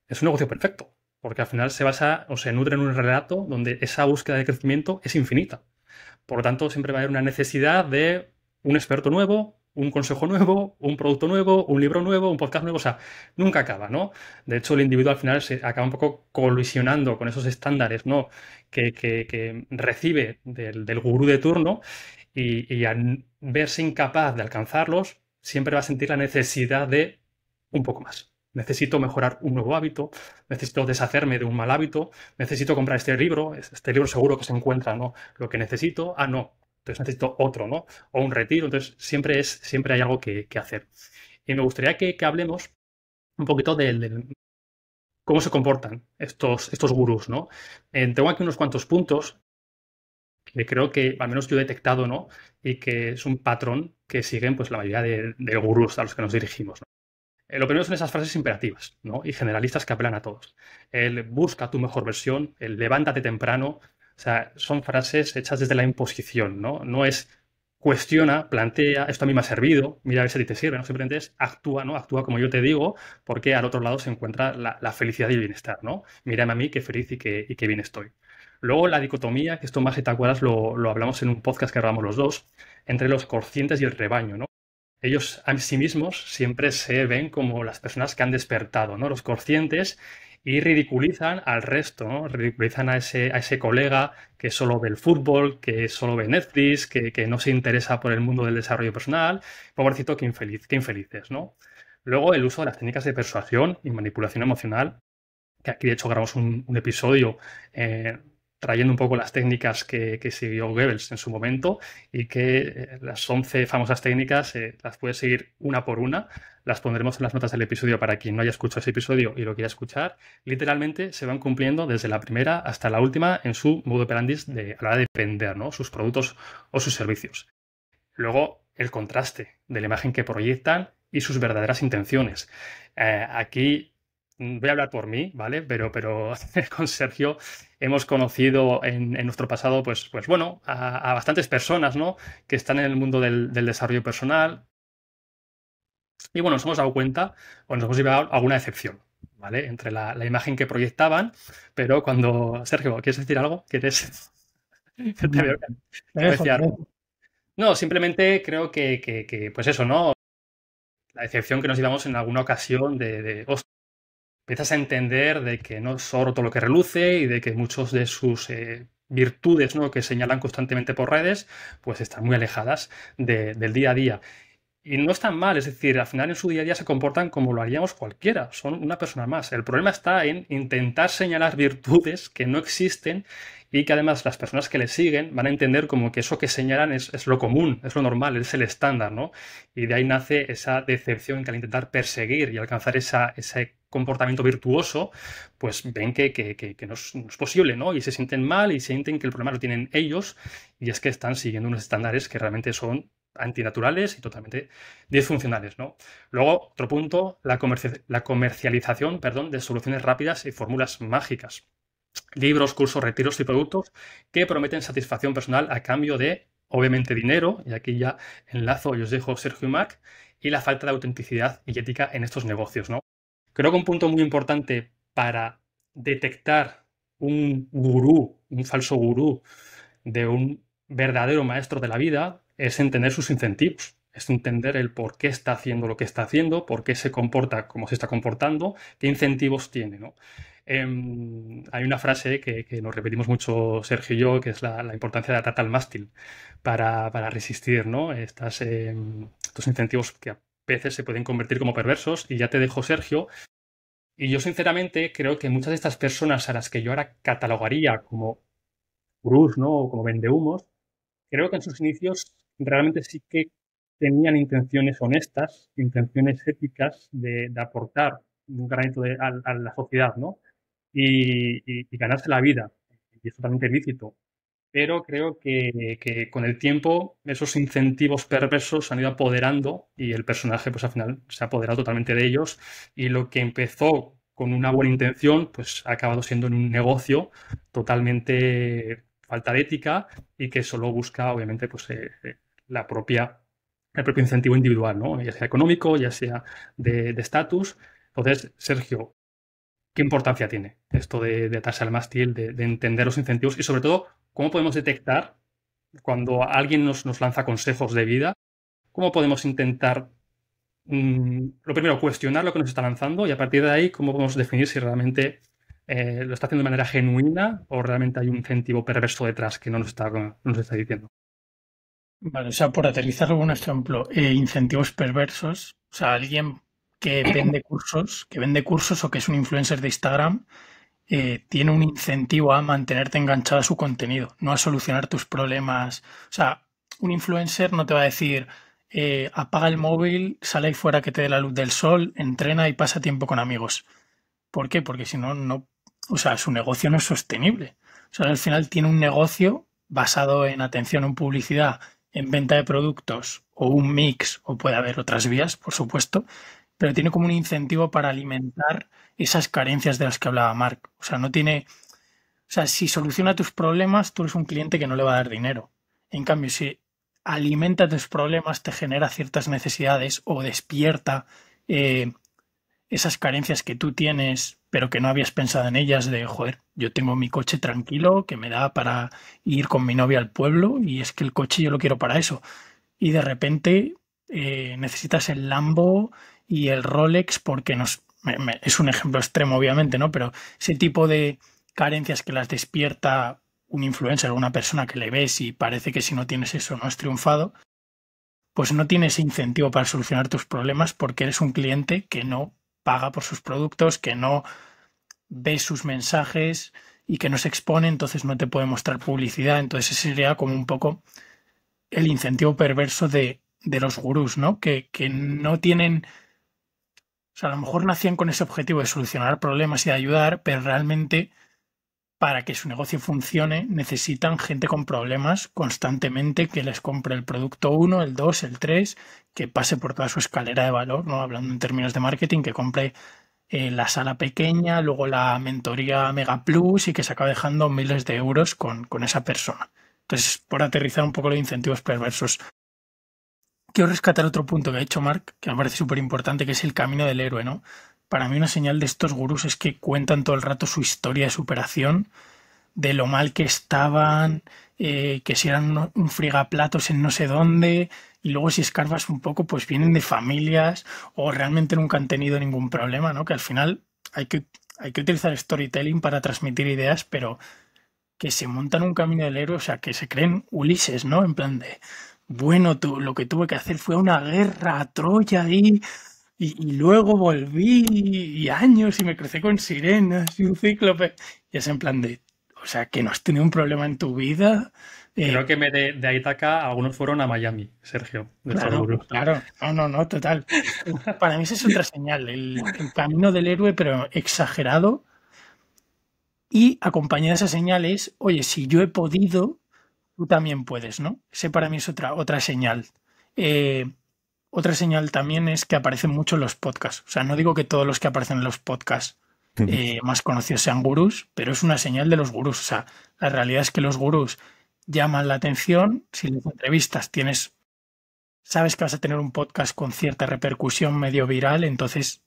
Es un negocio perfecto. Porque al final se basa o se nutre en un relato donde esa búsqueda de crecimiento es infinita. Por lo tanto, siempre va a haber una necesidad de un experto nuevo, un consejo nuevo, un producto nuevo, un libro nuevo, un podcast nuevo, o sea, nunca acaba, ¿no? De hecho, el individuo al final se acaba un poco colisionando con esos estándares, ¿no? Que, recibe del, gurú de turno y, al verse incapaz de alcanzarlos, siempre va a sentir la necesidad de un poco más necesito mejorar un nuevo hábito, necesito deshacerme de un mal hábito, necesito comprar este libro, este libro seguro que se encuentra, ¿no? Lo que necesito, ah, no, entonces necesito otro, ¿no? O un retiro, entonces siempre, es, siempre hay algo que, hacer. Y me gustaría que, hablemos un poquito del, cómo se comportan estos, estos gurús, ¿no? Eh, tengo aquí unos cuantos puntos que creo que al menos yo he detectado, ¿no? Y que es un patrón que siguen pues la mayoría de, de gurús a los que nos dirigimos, ¿no? Eh, lo primero son esas frases imperativas ¿no? y generalistas que apelan a todos. El busca tu mejor versión, el levántate temprano. O sea, son frases hechas desde la imposición, ¿no? No es cuestiona, plantea, esto a mí me ha servido, mira a ver si a ti te sirve, ¿no? Simplemente es actúa, ¿no? Actúa como yo te digo, porque al otro lado se encuentra la, felicidad y el bienestar, ¿no? Mírame a mí qué feliz y qué, bien estoy. Luego la dicotomía, que esto más si te acuerdas lo, lo, hablamos en un podcast que grabamos los dos, entre los conscientes y el rebaño, ¿no? ellos a sí mismos siempre se ven como las personas que han despertado, ¿no? Los conscientes y ridiculizan al resto, Ridiculizan a ese, a ese colega que solo ve el fútbol, que solo ve Netflix, que, no se interesa por el mundo del desarrollo personal. Pobrecito, qué infeliz, qué infelices, ¿no? Luego, el uso de las técnicas de persuasión y manipulación emocional, que aquí de hecho grabamos un, episodio eh, trayendo un poco las técnicas que, siguió Goebbels en su momento y que eh, las 11 famosas técnicas eh, las puede seguir una por una. Las pondremos en las notas del episodio para quien no haya escuchado ese episodio y lo quiera escuchar. Literalmente se van cumpliendo desde la primera hasta la última en su modo operandis de, a la hora de vender sus productos o sus servicios. Luego, el contraste de la imagen que proyectan y sus verdaderas intenciones. Eh, aquí Mm, voy a hablar por mí, ¿vale? Pero, pero [laughs] con Sergio hemos conocido en, nuestro pasado, pues, pues bueno, a, bastantes personas, ¿no? Que están en el mundo del, desarrollo personal. Y bueno, nos hemos dado cuenta o nos hemos llevado alguna excepción, ¿vale? Entre la, imagen que proyectaban, pero cuando... Sergio, ¿quieres decir algo? ¿Quieres...? [laughs] Te no, simplemente creo que, pues eso, ¿no? La excepción que nos llevamos en alguna ocasión de empiezas a entender de que no es todo lo que reluce y de que muchos de sus eh, virtudes ¿no? que señalan constantemente por redes, pues están muy alejadas del día a día. Y no están mal, es decir, al final en su día a día se comportan como lo haríamos cualquiera, son una persona más. El problema está en intentar señalar virtudes que no existen y que además las personas que le siguen van a entender como que eso que señalan es, lo común, es lo normal, es el estándar, ¿no? Y de ahí nace esa decepción que al intentar perseguir y alcanzar ese comportamiento virtuoso, pues ven que, no, es, posible, ¿no? Y se sienten mal y sienten que el problema lo tienen ellos y es que están siguiendo unos estándares que realmente son antinaturales y totalmente disfuncionales. ¿no? Luego, otro punto, la, la comercialización perdón, de soluciones rápidas y fórmulas mágicas. Libros, cursos, retiros y productos que prometen satisfacción personal a cambio de, obviamente, dinero. Y aquí ya enlazo y os dejo Sergio Mac, Y la falta de autenticidad y ética en estos negocios. ¿no? Creo que un punto muy importante para detectar un gurú, un falso gurú de un verdadero maestro de la vida, es entender sus incentivos, es entender el por qué está haciendo lo que está haciendo, por qué se comporta como se está comportando, qué incentivos tiene, em, hay una frase que, nos repetimos mucho Sergio y yo, que es la, importancia de atar al mástil para, resistir ¿no? Estas, em, estos incentivos que a veces se pueden convertir como perversos. Y ya te dejo, Sergio. Y yo sinceramente creo que muchas de estas personas a las que yo ahora catalogaría como gurús ¿no? o como vendehumos, creo que en sus inicios realmente sí que tenían intenciones honestas, intenciones éticas de, aportar un granito a, la sociedad, ¿no? Y, y, ganarse la vida. Y es totalmente lícito. Pero creo que, que, con el tiempo esos incentivos perversos se han ido apoderando y el personaje, pues al final, se ha apoderado totalmente de ellos. Y lo que empezó con una buena intención, pues ha acabado siendo en un negocio totalmente falta de ética y que solo busca, obviamente, pues eh, eh, propia, el propio incentivo individual, ¿no? ya sea económico, ya sea de estatus. Entonces, Sergio, ¿qué importancia tiene esto de, atarse al mástil, de, entender los incentivos y sobre todo, cómo podemos detectar cuando alguien nos, nos lanza consejos de vida, cómo podemos intentar, mm, lo primero, cuestionar lo que nos está lanzando y a partir de ahí, cómo podemos definir si realmente eh, lo está haciendo de manera genuina o realmente hay un incentivo perverso detrás que no nos está, no nos está diciendo. Vale, o sea, por aterrizar algún ejemplo, eh, incentivos perversos, o sea, alguien que vende [clears throat] cursos, que vende cursos o que es un influencer de Instagram, eh, tiene un incentivo a mantenerte enganchado a su contenido, no a solucionar tus problemas. O sea, un influencer no te va a decir, eh, apaga el móvil, sale ahí fuera que te dé la luz del sol, entrena y pasa tiempo con amigos. ¿Por qué? Porque si no, no, o sea, su negocio no es sostenible. O sea, al final tiene un negocio basado en atención en publicidad en venta de productos o un mix, o puede haber otras vías, por supuesto, pero tiene como un incentivo para alimentar esas carencias de las que hablaba Mark. O sea, no tiene... O sea, si soluciona tus problemas, tú eres un cliente que no le va a dar dinero. En cambio, si alimenta tus problemas, te genera ciertas necesidades o despierta eh, esas carencias que tú tienes, pero que no habías pensado en ellas, de, joder, yo tengo mi coche tranquilo, que me da para ir con mi novia al pueblo, y es que el coche yo lo quiero para eso. Y de repente eh, necesitas el Lambo y el Rolex porque nos... es un ejemplo extremo, obviamente, ¿no? Pero ese tipo de carencias que las despierta un influencer alguna una persona que le ves y parece que si no tienes eso no has triunfado, pues no tienes incentivo para solucionar tus problemas porque eres un cliente que no paga por sus productos, que no ve sus mensajes y que no se expone, entonces no te puede mostrar publicidad. Entonces ese sería como un poco el incentivo perverso de, de los gurús, ¿no? Que, que no tienen... O sea, a lo mejor nacían con ese objetivo de solucionar problemas y de ayudar, pero realmente para que su negocio funcione necesitan gente con problemas constantemente que les compre el producto 1, el 2, el 3, que pase por toda su escalera de valor, ¿no? hablando en términos de marketing, que compre eh, la sala pequeña, luego la mentoría Mega Plus y que se acabe dejando miles de euros con, con esa persona. Entonces, por aterrizar un poco los incentivos perversos. Quiero rescatar otro punto que ha hecho Mark, que me parece súper importante, que es el camino del héroe, ¿no? para mí una señal de estos gurús es que cuentan todo el rato su historia de superación, de lo mal que estaban, eh, que si eran un, frigaplatos en no sé dónde, y luego si escarbas un poco, pues vienen de familias o realmente nunca han tenido ningún problema, ¿no? Que al final hay que, hay que utilizar storytelling para transmitir ideas, pero que se montan un camino del héroe, o sea, que se creen Ulises, ¿no? En plan de, bueno, tú, lo que tuve que hacer fue una guerra a Troya y y, luego volví y años y me crucé con sirenas y un cíclope. Y es en plan de, o sea, que no has tenido un problema en tu vida. Eh. Creo que me de, de acá algunos fueron a Miami, Sergio. De claro, claro, no, no, no, total. Para mí esa es otra señal, el, camino del héroe, pero exagerado. Y acompañada de esas señales, oye, si yo he podido, tú también puedes, ¿no? Ese para mí es otra, otra señal. Eh, otra señal también es que aparecen mucho los podcasts. O sea, no digo que todos los que aparecen en los podcasts eh, más conocidos sean gurús, pero es una señal de los gurús. O sea, la realidad es que los gurús llaman la atención. Si las entrevistas tienes, sabes que vas a tener un podcast con cierta repercusión medio viral, entonces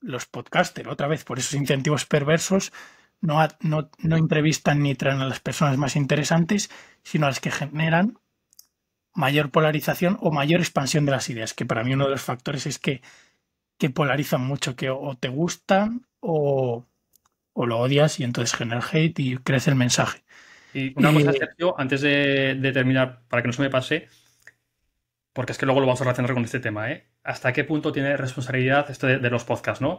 los podcasters, otra vez, por esos incentivos perversos, no, no, no entrevistan ni traen a las personas más interesantes, sino a las que generan mayor polarización o mayor expansión de las ideas, que para mí uno de los factores es que, que polarizan mucho, que o te gustan o, lo odias y entonces genera hate y crece el mensaje. Y una cosa, Sergio, antes de, de, terminar, para que no se me pase, porque es que luego lo vamos a relacionar con este tema, ¿eh? hasta qué punto tiene responsabilidad esto de, los podcasts, ¿no?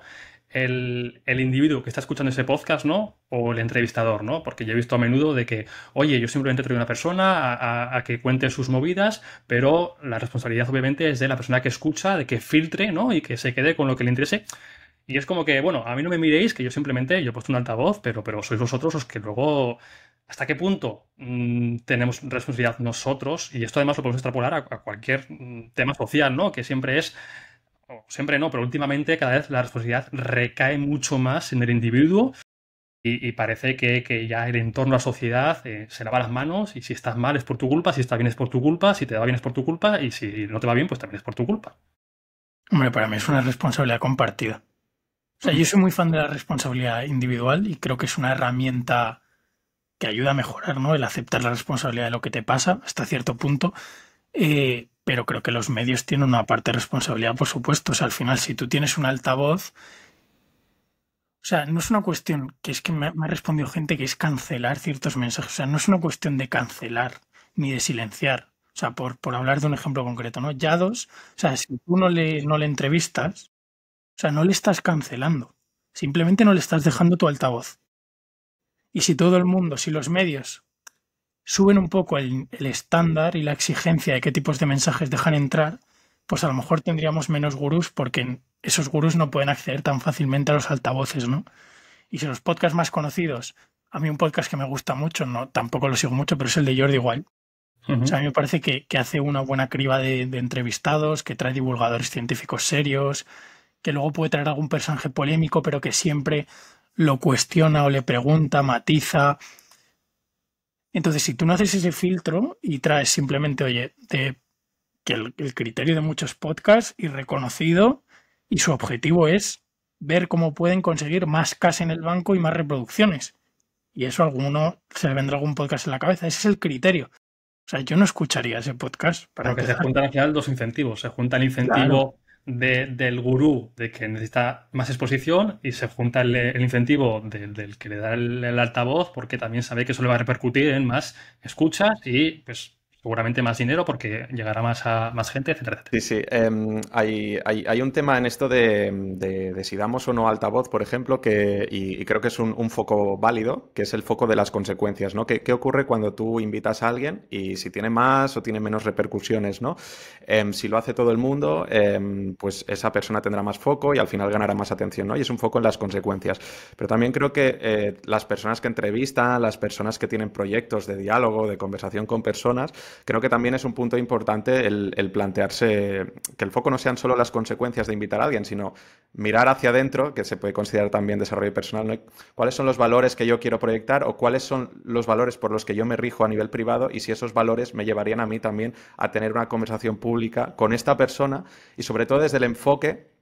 El, individuo que está escuchando ese podcast, ¿no? O el entrevistador, ¿no? Porque yo he visto a menudo de que, oye, yo simplemente traigo a una persona a, que cuente sus movidas, pero la responsabilidad obviamente es de la persona que escucha, de que filtre, ¿no? Y que se quede con lo que le interese. Y es como que, bueno, a mí no me miréis, que yo simplemente, yo he puesto un altavoz, pero, pero sois vosotros los que luego ¿Hasta qué punto mm, tenemos responsabilidad nosotros? Y esto además lo podemos extrapolar a, cualquier mm, tema social, ¿no? Que siempre es, o siempre no, pero últimamente cada vez la responsabilidad recae mucho más en el individuo y, parece que, ya el entorno, la sociedad, eh, se lava las manos y si estás mal es por tu culpa, si estás bien es por tu culpa, si te va bien es por tu culpa y si no te va bien pues también es por tu culpa. Hombre, para mí es una responsabilidad compartida. O sea, yo soy muy fan de la responsabilidad individual y creo que es una herramienta que ayuda a mejorar, ¿no? El aceptar la responsabilidad de lo que te pasa hasta cierto punto. Eh, pero creo que los medios tienen una parte de responsabilidad, por supuesto. O sea, al final, si tú tienes un altavoz. O sea, no es una cuestión que es que me, ha respondido gente que es cancelar ciertos mensajes. O sea, no es una cuestión de cancelar ni de silenciar. O sea, por, por hablar de un ejemplo concreto, ¿no? Yados, o sea, si tú no le, no le entrevistas, o sea, no le estás cancelando. Simplemente no le estás dejando tu altavoz. Y si todo el mundo, si los medios suben un poco el, estándar y la exigencia de qué tipos de mensajes dejan entrar, pues a lo mejor tendríamos menos gurús porque esos gurús no pueden acceder tan fácilmente a los altavoces, ¿no? Y si los podcasts más conocidos, a mí un podcast que me gusta mucho, no, tampoco lo sigo mucho, pero es el de Jordi igual. O sea, a mí me parece que, hace una buena criba de, de entrevistados, que trae divulgadores científicos serios, que luego puede traer algún personaje polémico, pero que siempre lo cuestiona o le pregunta, matiza. Entonces, si tú no haces ese filtro y traes simplemente, oye, de que el, criterio de muchos podcasts y reconocido y su objetivo es ver cómo pueden conseguir más cash en el banco y más reproducciones. Y eso a alguno se le vendrá algún podcast en la cabeza. Ese es el criterio. O sea, yo no escucharía ese podcast. Porque se juntan al final dos incentivos. Se junta el incentivo de, del gurú de que necesita más exposición y se junta el, incentivo del que le da el, altavoz porque también sabe que eso le va a repercutir en más escuchas y pues seguramente más dinero porque llegará más a más gente, etcétera, Sí, sí. Em, hay, un tema en esto de, de, si damos o no altavoz, por ejemplo, que, y, creo que es un, foco válido, que es el foco de las consecuencias, ¿Qué, ocurre cuando tú invitas a alguien y si tiene más o tiene menos repercusiones, ¿no? Em, si lo hace todo el mundo, em, pues esa persona tendrá más foco y al final ganará más atención, ¿no? Y es un foco en las consecuencias. Pero también creo que eh, las personas que entrevistan, las personas que tienen proyectos de diálogo, de conversación con personas, creo que también es un punto importante el, plantearse que el foco no sean solo las consecuencias de invitar a alguien, sino mirar hacia adentro, que se puede considerar también desarrollo personal, cuáles son los valores que yo quiero proyectar o cuáles son los valores por los que yo me rijo a nivel privado y si esos valores me llevarían a mí también a tener una conversación pública con esta persona y sobre todo desde el enfoque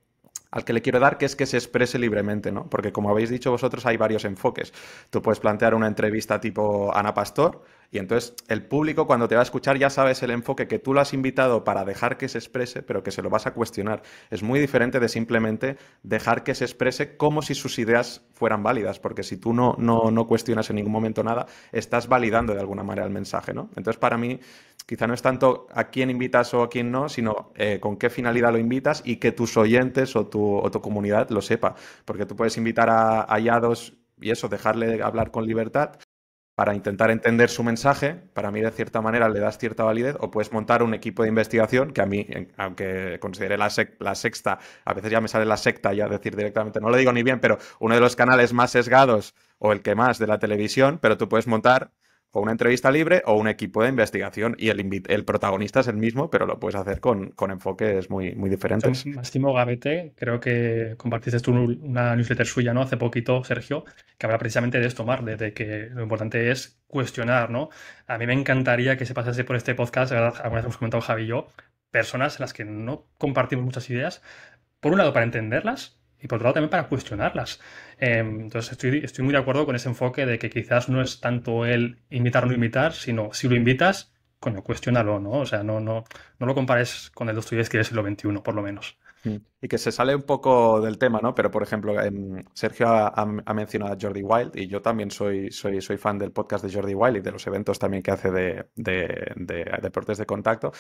al que le quiero dar, que es que se exprese libremente, ¿no? Porque como habéis dicho vosotros, hay varios enfoques. Tú puedes plantear una entrevista tipo Ana Pastor y entonces el público cuando te va a escuchar ya sabes el enfoque que tú lo has invitado para dejar que se exprese, pero que se lo vas a cuestionar. Es muy diferente de simplemente dejar que se exprese como si sus ideas fueran válidas, porque si tú no, no, no cuestionas en ningún momento nada, estás validando de alguna manera el mensaje, ¿no? Entonces para mí quizá no es tanto a quién invitas o a quién no, sino eh, con qué finalidad lo invitas y que tus oyentes o tu, comunidad lo sepa. Porque tú puedes invitar a hallados y eso, dejarle hablar con libertad para intentar entender su mensaje, para mí de cierta manera le das cierta validez, o puedes montar un equipo de investigación, que a mí, aunque considere la, la sexta, a veces ya me sale la secta, ya decir directamente, no lo digo ni bien, pero uno de los canales más sesgados o el que más de la televisión, pero tú puedes montar o una entrevista libre o un equipo de investigación. Y el, el protagonista es el mismo, pero lo puedes hacer con, enfoques muy, muy diferentes. Máximo Gavete, creo que compartiste tú una newsletter suya, ¿no? Hace poquito, Sergio, que habla precisamente de esto, Mar, de, que lo importante es cuestionar, ¿no? A mí me encantaría que se pasase por este podcast, algunas verdad, hemos comentado Javi y yo, personas en las que no compartimos muchas ideas, por un lado para entenderlas y por otro lado también para cuestionarlas. Em, entonces estoy, estoy, muy de acuerdo con ese enfoque de que quizás no es tanto el invitar o no imitar, sino si lo invitas, coño, cuestionalo, ¿no? O sea, no, no, no lo compares con el Dostoyevsky del siglo 21, por lo menos. Mm. Y que se sale un poco del tema, ¿no? Pero, por ejemplo, em, Sergio ha, mencionado a Jordi Wild y yo también soy, soy, soy, fan del podcast de Jordi Wild y de los eventos también que hace de, de deportes de contacto.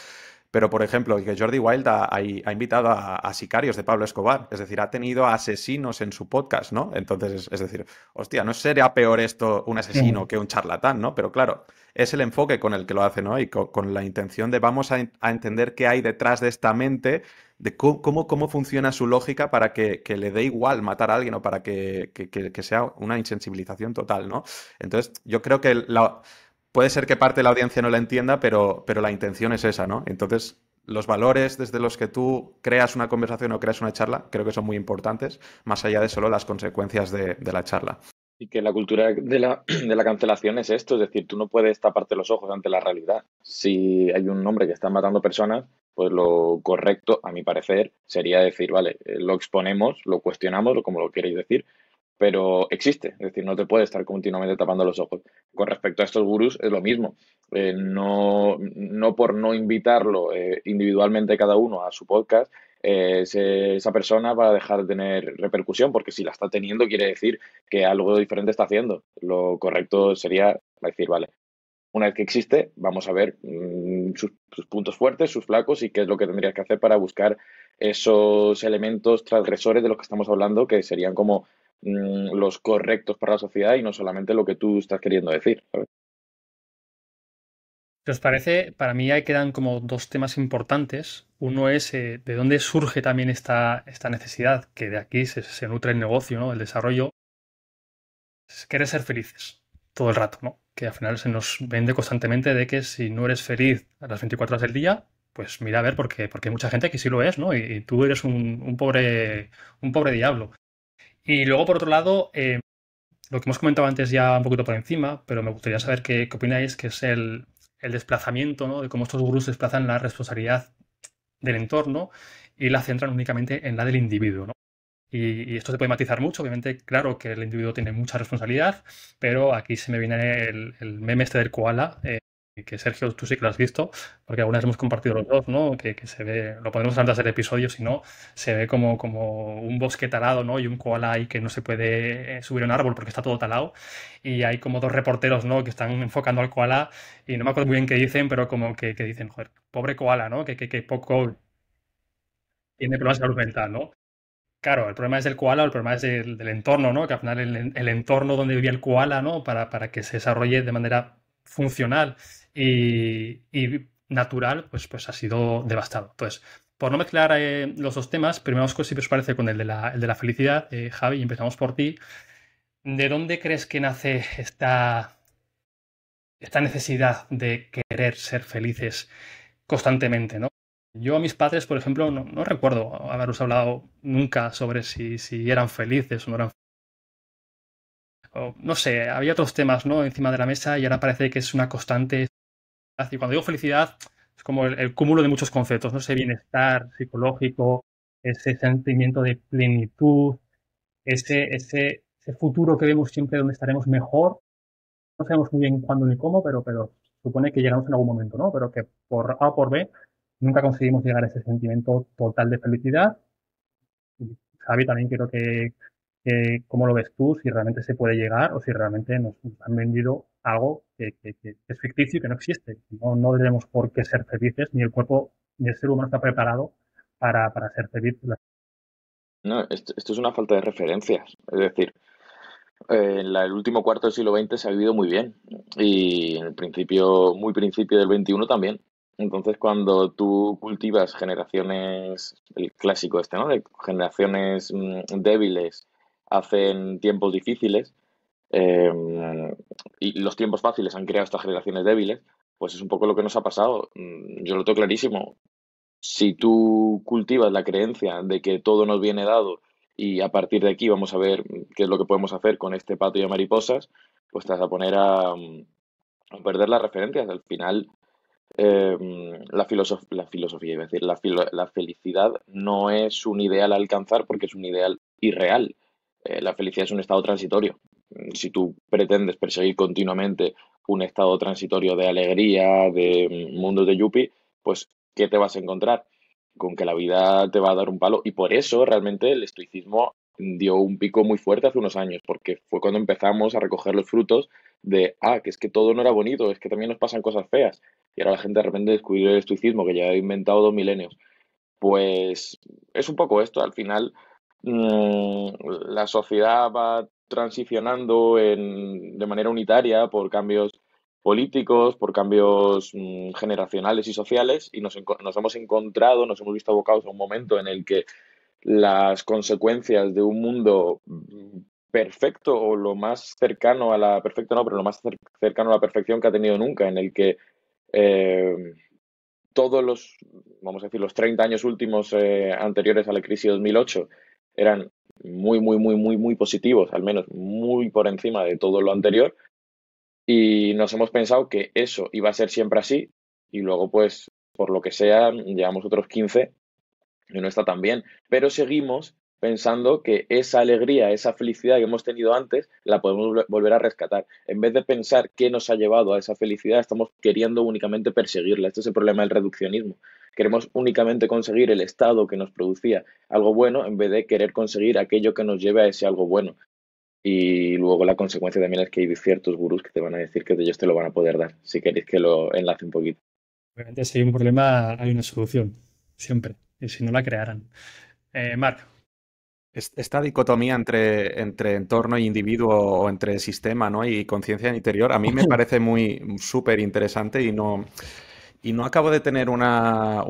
Pero, por ejemplo, que Jordi Wild ha, invitado a, sicarios de Pablo Escobar, es decir, ha tenido asesinos en su podcast, ¿no? Entonces, es, decir, hostia, no sería peor esto un asesino que un charlatán, ¿no? Pero claro, es el enfoque con el que lo hace, ¿no? Y con, la intención de vamos a, entender qué hay detrás de esta mente, de cómo, cómo, funciona su lógica para que, le dé igual matar a alguien o para que, que sea una insensibilización total, ¿no? Entonces, yo creo que la puede ser que parte de la audiencia no la entienda, pero, pero la intención es esa, ¿no? Entonces, los valores desde los que tú creas una conversación o creas una charla creo que son muy importantes, más allá de solo las consecuencias de, la charla. Y que la cultura de la, [clears throat] de la, cancelación es esto, es decir, tú no puedes taparte los ojos ante la realidad. Si hay un hombre que está matando personas, pues lo correcto, a mi parecer, sería decir, vale, eh, lo exponemos, lo cuestionamos, como lo queréis decir, pero existe, es decir, no te puede estar continuamente tapando los ojos. Con respecto a estos gurús es lo mismo, eh, no, por no invitarlo eh, individualmente cada uno a su podcast, eh, esa persona va a dejar de tener repercusión, porque si la está teniendo quiere decir que algo diferente está haciendo. Lo correcto sería decir, vale, una vez que existe, vamos a ver mm, sus, puntos fuertes, sus flacos y qué es lo que tendrías que hacer para buscar esos elementos transgresores de los que estamos hablando, que serían como Mm, los correctos para la sociedad y no solamente lo que tú estás queriendo decir. os parece? Para mí ahí quedan como dos temas importantes. Uno es eh, de dónde surge también esta, necesidad, que de aquí se, nutre el negocio, ¿no? El desarrollo. Quieres ser felices todo el rato, ¿no? Que al final se nos vende constantemente de que si no eres feliz a las 24 horas del día, pues mira a ver, porque, hay mucha gente que sí lo es, ¿no? Y, tú eres un, pobre, un pobre diablo. Y luego, por otro lado, eh, lo que hemos comentado antes ya un poquito por encima, pero me gustaría saber qué, opináis, que es el, desplazamiento, ¿no? de cómo estos gurús desplazan la responsabilidad del entorno y la centran únicamente en la del individuo. ¿no? Y, esto se puede matizar mucho, obviamente, claro que el individuo tiene mucha responsabilidad, pero aquí se me viene el, meme este del koala, eh, que Sergio, tú sí que lo has visto, porque algunas hemos compartido los dos, ¿no? Que, se ve, lo podemos hablar de hacer episodios, si no, se ve como, como un bosque talado, ¿no? Y un koala ahí que no se puede eh, subir a un árbol porque está todo talado. Y hay como dos reporteros, ¿no? Que están enfocando al koala y no me acuerdo muy bien qué dicen, pero como que, dicen, joder, pobre koala, ¿no? Que, poco tiene problemas de salud mental, ¿no? Claro, el problema es del koala, el problema es del, entorno, ¿no? Que al final el, entorno donde vivía el koala, ¿no? Para, para que se desarrolle de manera funcional y, natural, pues, pues ha sido devastado. Entonces, por no mezclar eh, los dos temas, primero si os parece con el de la, felicidad, eh, Javi, empezamos por ti. ¿De dónde crees que nace esta, esta necesidad de querer ser felices constantemente? ¿no? Yo a mis padres, por ejemplo, no, no recuerdo haberos hablado nunca sobre si, si eran felices o no eran no sé, había otros temas ¿no? encima de la mesa y ahora parece que es una constante y cuando digo felicidad, es como el, cúmulo de muchos conceptos, ¿no? Ese bienestar psicológico, ese sentimiento de plenitud, ese, ese, futuro que vemos siempre donde estaremos mejor. No sabemos muy bien cuándo ni cómo, pero, pero supone que llegamos en algún momento, ¿no? Pero que por A o por B nunca conseguimos llegar a ese sentimiento total de felicidad. Y, Javi, también quiero que, que, cómo lo ves tú, si realmente se puede llegar o si realmente nos han vendido algo que, es ficticio y que no existe. No, no tenemos por qué ser felices, ni el cuerpo, ni el ser humano está preparado para, ser feliz. No, esto, esto es una falta de referencias. Es decir, en eh, el último cuarto del siglo XX se ha vivido muy bien y en el principio, muy principio del XXI también. Entonces, cuando tú cultivas generaciones, el clásico este, ¿no? De generaciones mm, débiles hacen tiempos difíciles, Em, y los tiempos fáciles han creado estas generaciones débiles, pues es un poco lo que nos ha pasado. Mm, yo lo tengo clarísimo. Si tú cultivas la creencia de que todo nos viene dado y a partir de aquí vamos a ver mm, qué es lo que podemos hacer con este patio de mariposas, pues te vas a poner a, mm, perder las referencias. Al final, em, la, filosofía, es decir, la, felicidad no es un ideal a alcanzar porque es un ideal irreal. Eh, la felicidad es un estado transitorio. Mm, si tú pretendes perseguir continuamente un estado transitorio de alegría, de mm, mundo de yuppie, pues ¿qué te vas a encontrar? Con que la vida te va a dar un palo. Y por eso realmente el estoicismo dio un pico muy fuerte hace unos años, porque fue cuando empezamos a recoger los frutos de, ah, que es que todo no era bonito, es que también nos pasan cosas feas. Y ahora la gente de repente descubrió el estoicismo, que ya ha inventado dos milenios. Pues es un poco esto, al final mm, la sociedad va transicionando de manera unitaria por cambios políticos, por cambios mm, generacionales y sociales, y nos, hemos encontrado, nos hemos visto abocados a un momento en el que las consecuencias de un mundo mm, perfecto o lo más cercano a la perfecto no, pero lo más cercano a la perfección que ha tenido nunca, en el que em, todos los, vamos a decir, los 30 años últimos eh, anteriores a la crisis de 2008 eran muy, muy, muy, muy, muy positivos, al menos muy por encima de todo lo anterior. Y nos hemos pensado que eso iba a ser siempre así y luego, pues, por lo que sea, llevamos otros 15 y no está tan bien. Pero seguimos pensando que esa alegría, esa felicidad que hemos tenido antes, la podemos volver a rescatar. En vez de pensar qué nos ha llevado a esa felicidad, estamos queriendo únicamente perseguirla. Este es el problema del reduccionismo. Queremos únicamente conseguir el estado que nos producía algo bueno en vez de querer conseguir aquello que nos lleve a ese algo bueno. Y luego la consecuencia también es que hay ciertos gurús que te van a decir que ellos te lo van a poder dar, si queréis que lo enlace un poquito. Obviamente, si hay un problema, hay una solución, siempre, y si no la crearan Eh, Esta dicotomía entre, entre entorno e individuo o entre sistema ¿no? y conciencia interior a mí me [laughs] parece muy súper interesante y no, y no acabo de tener una,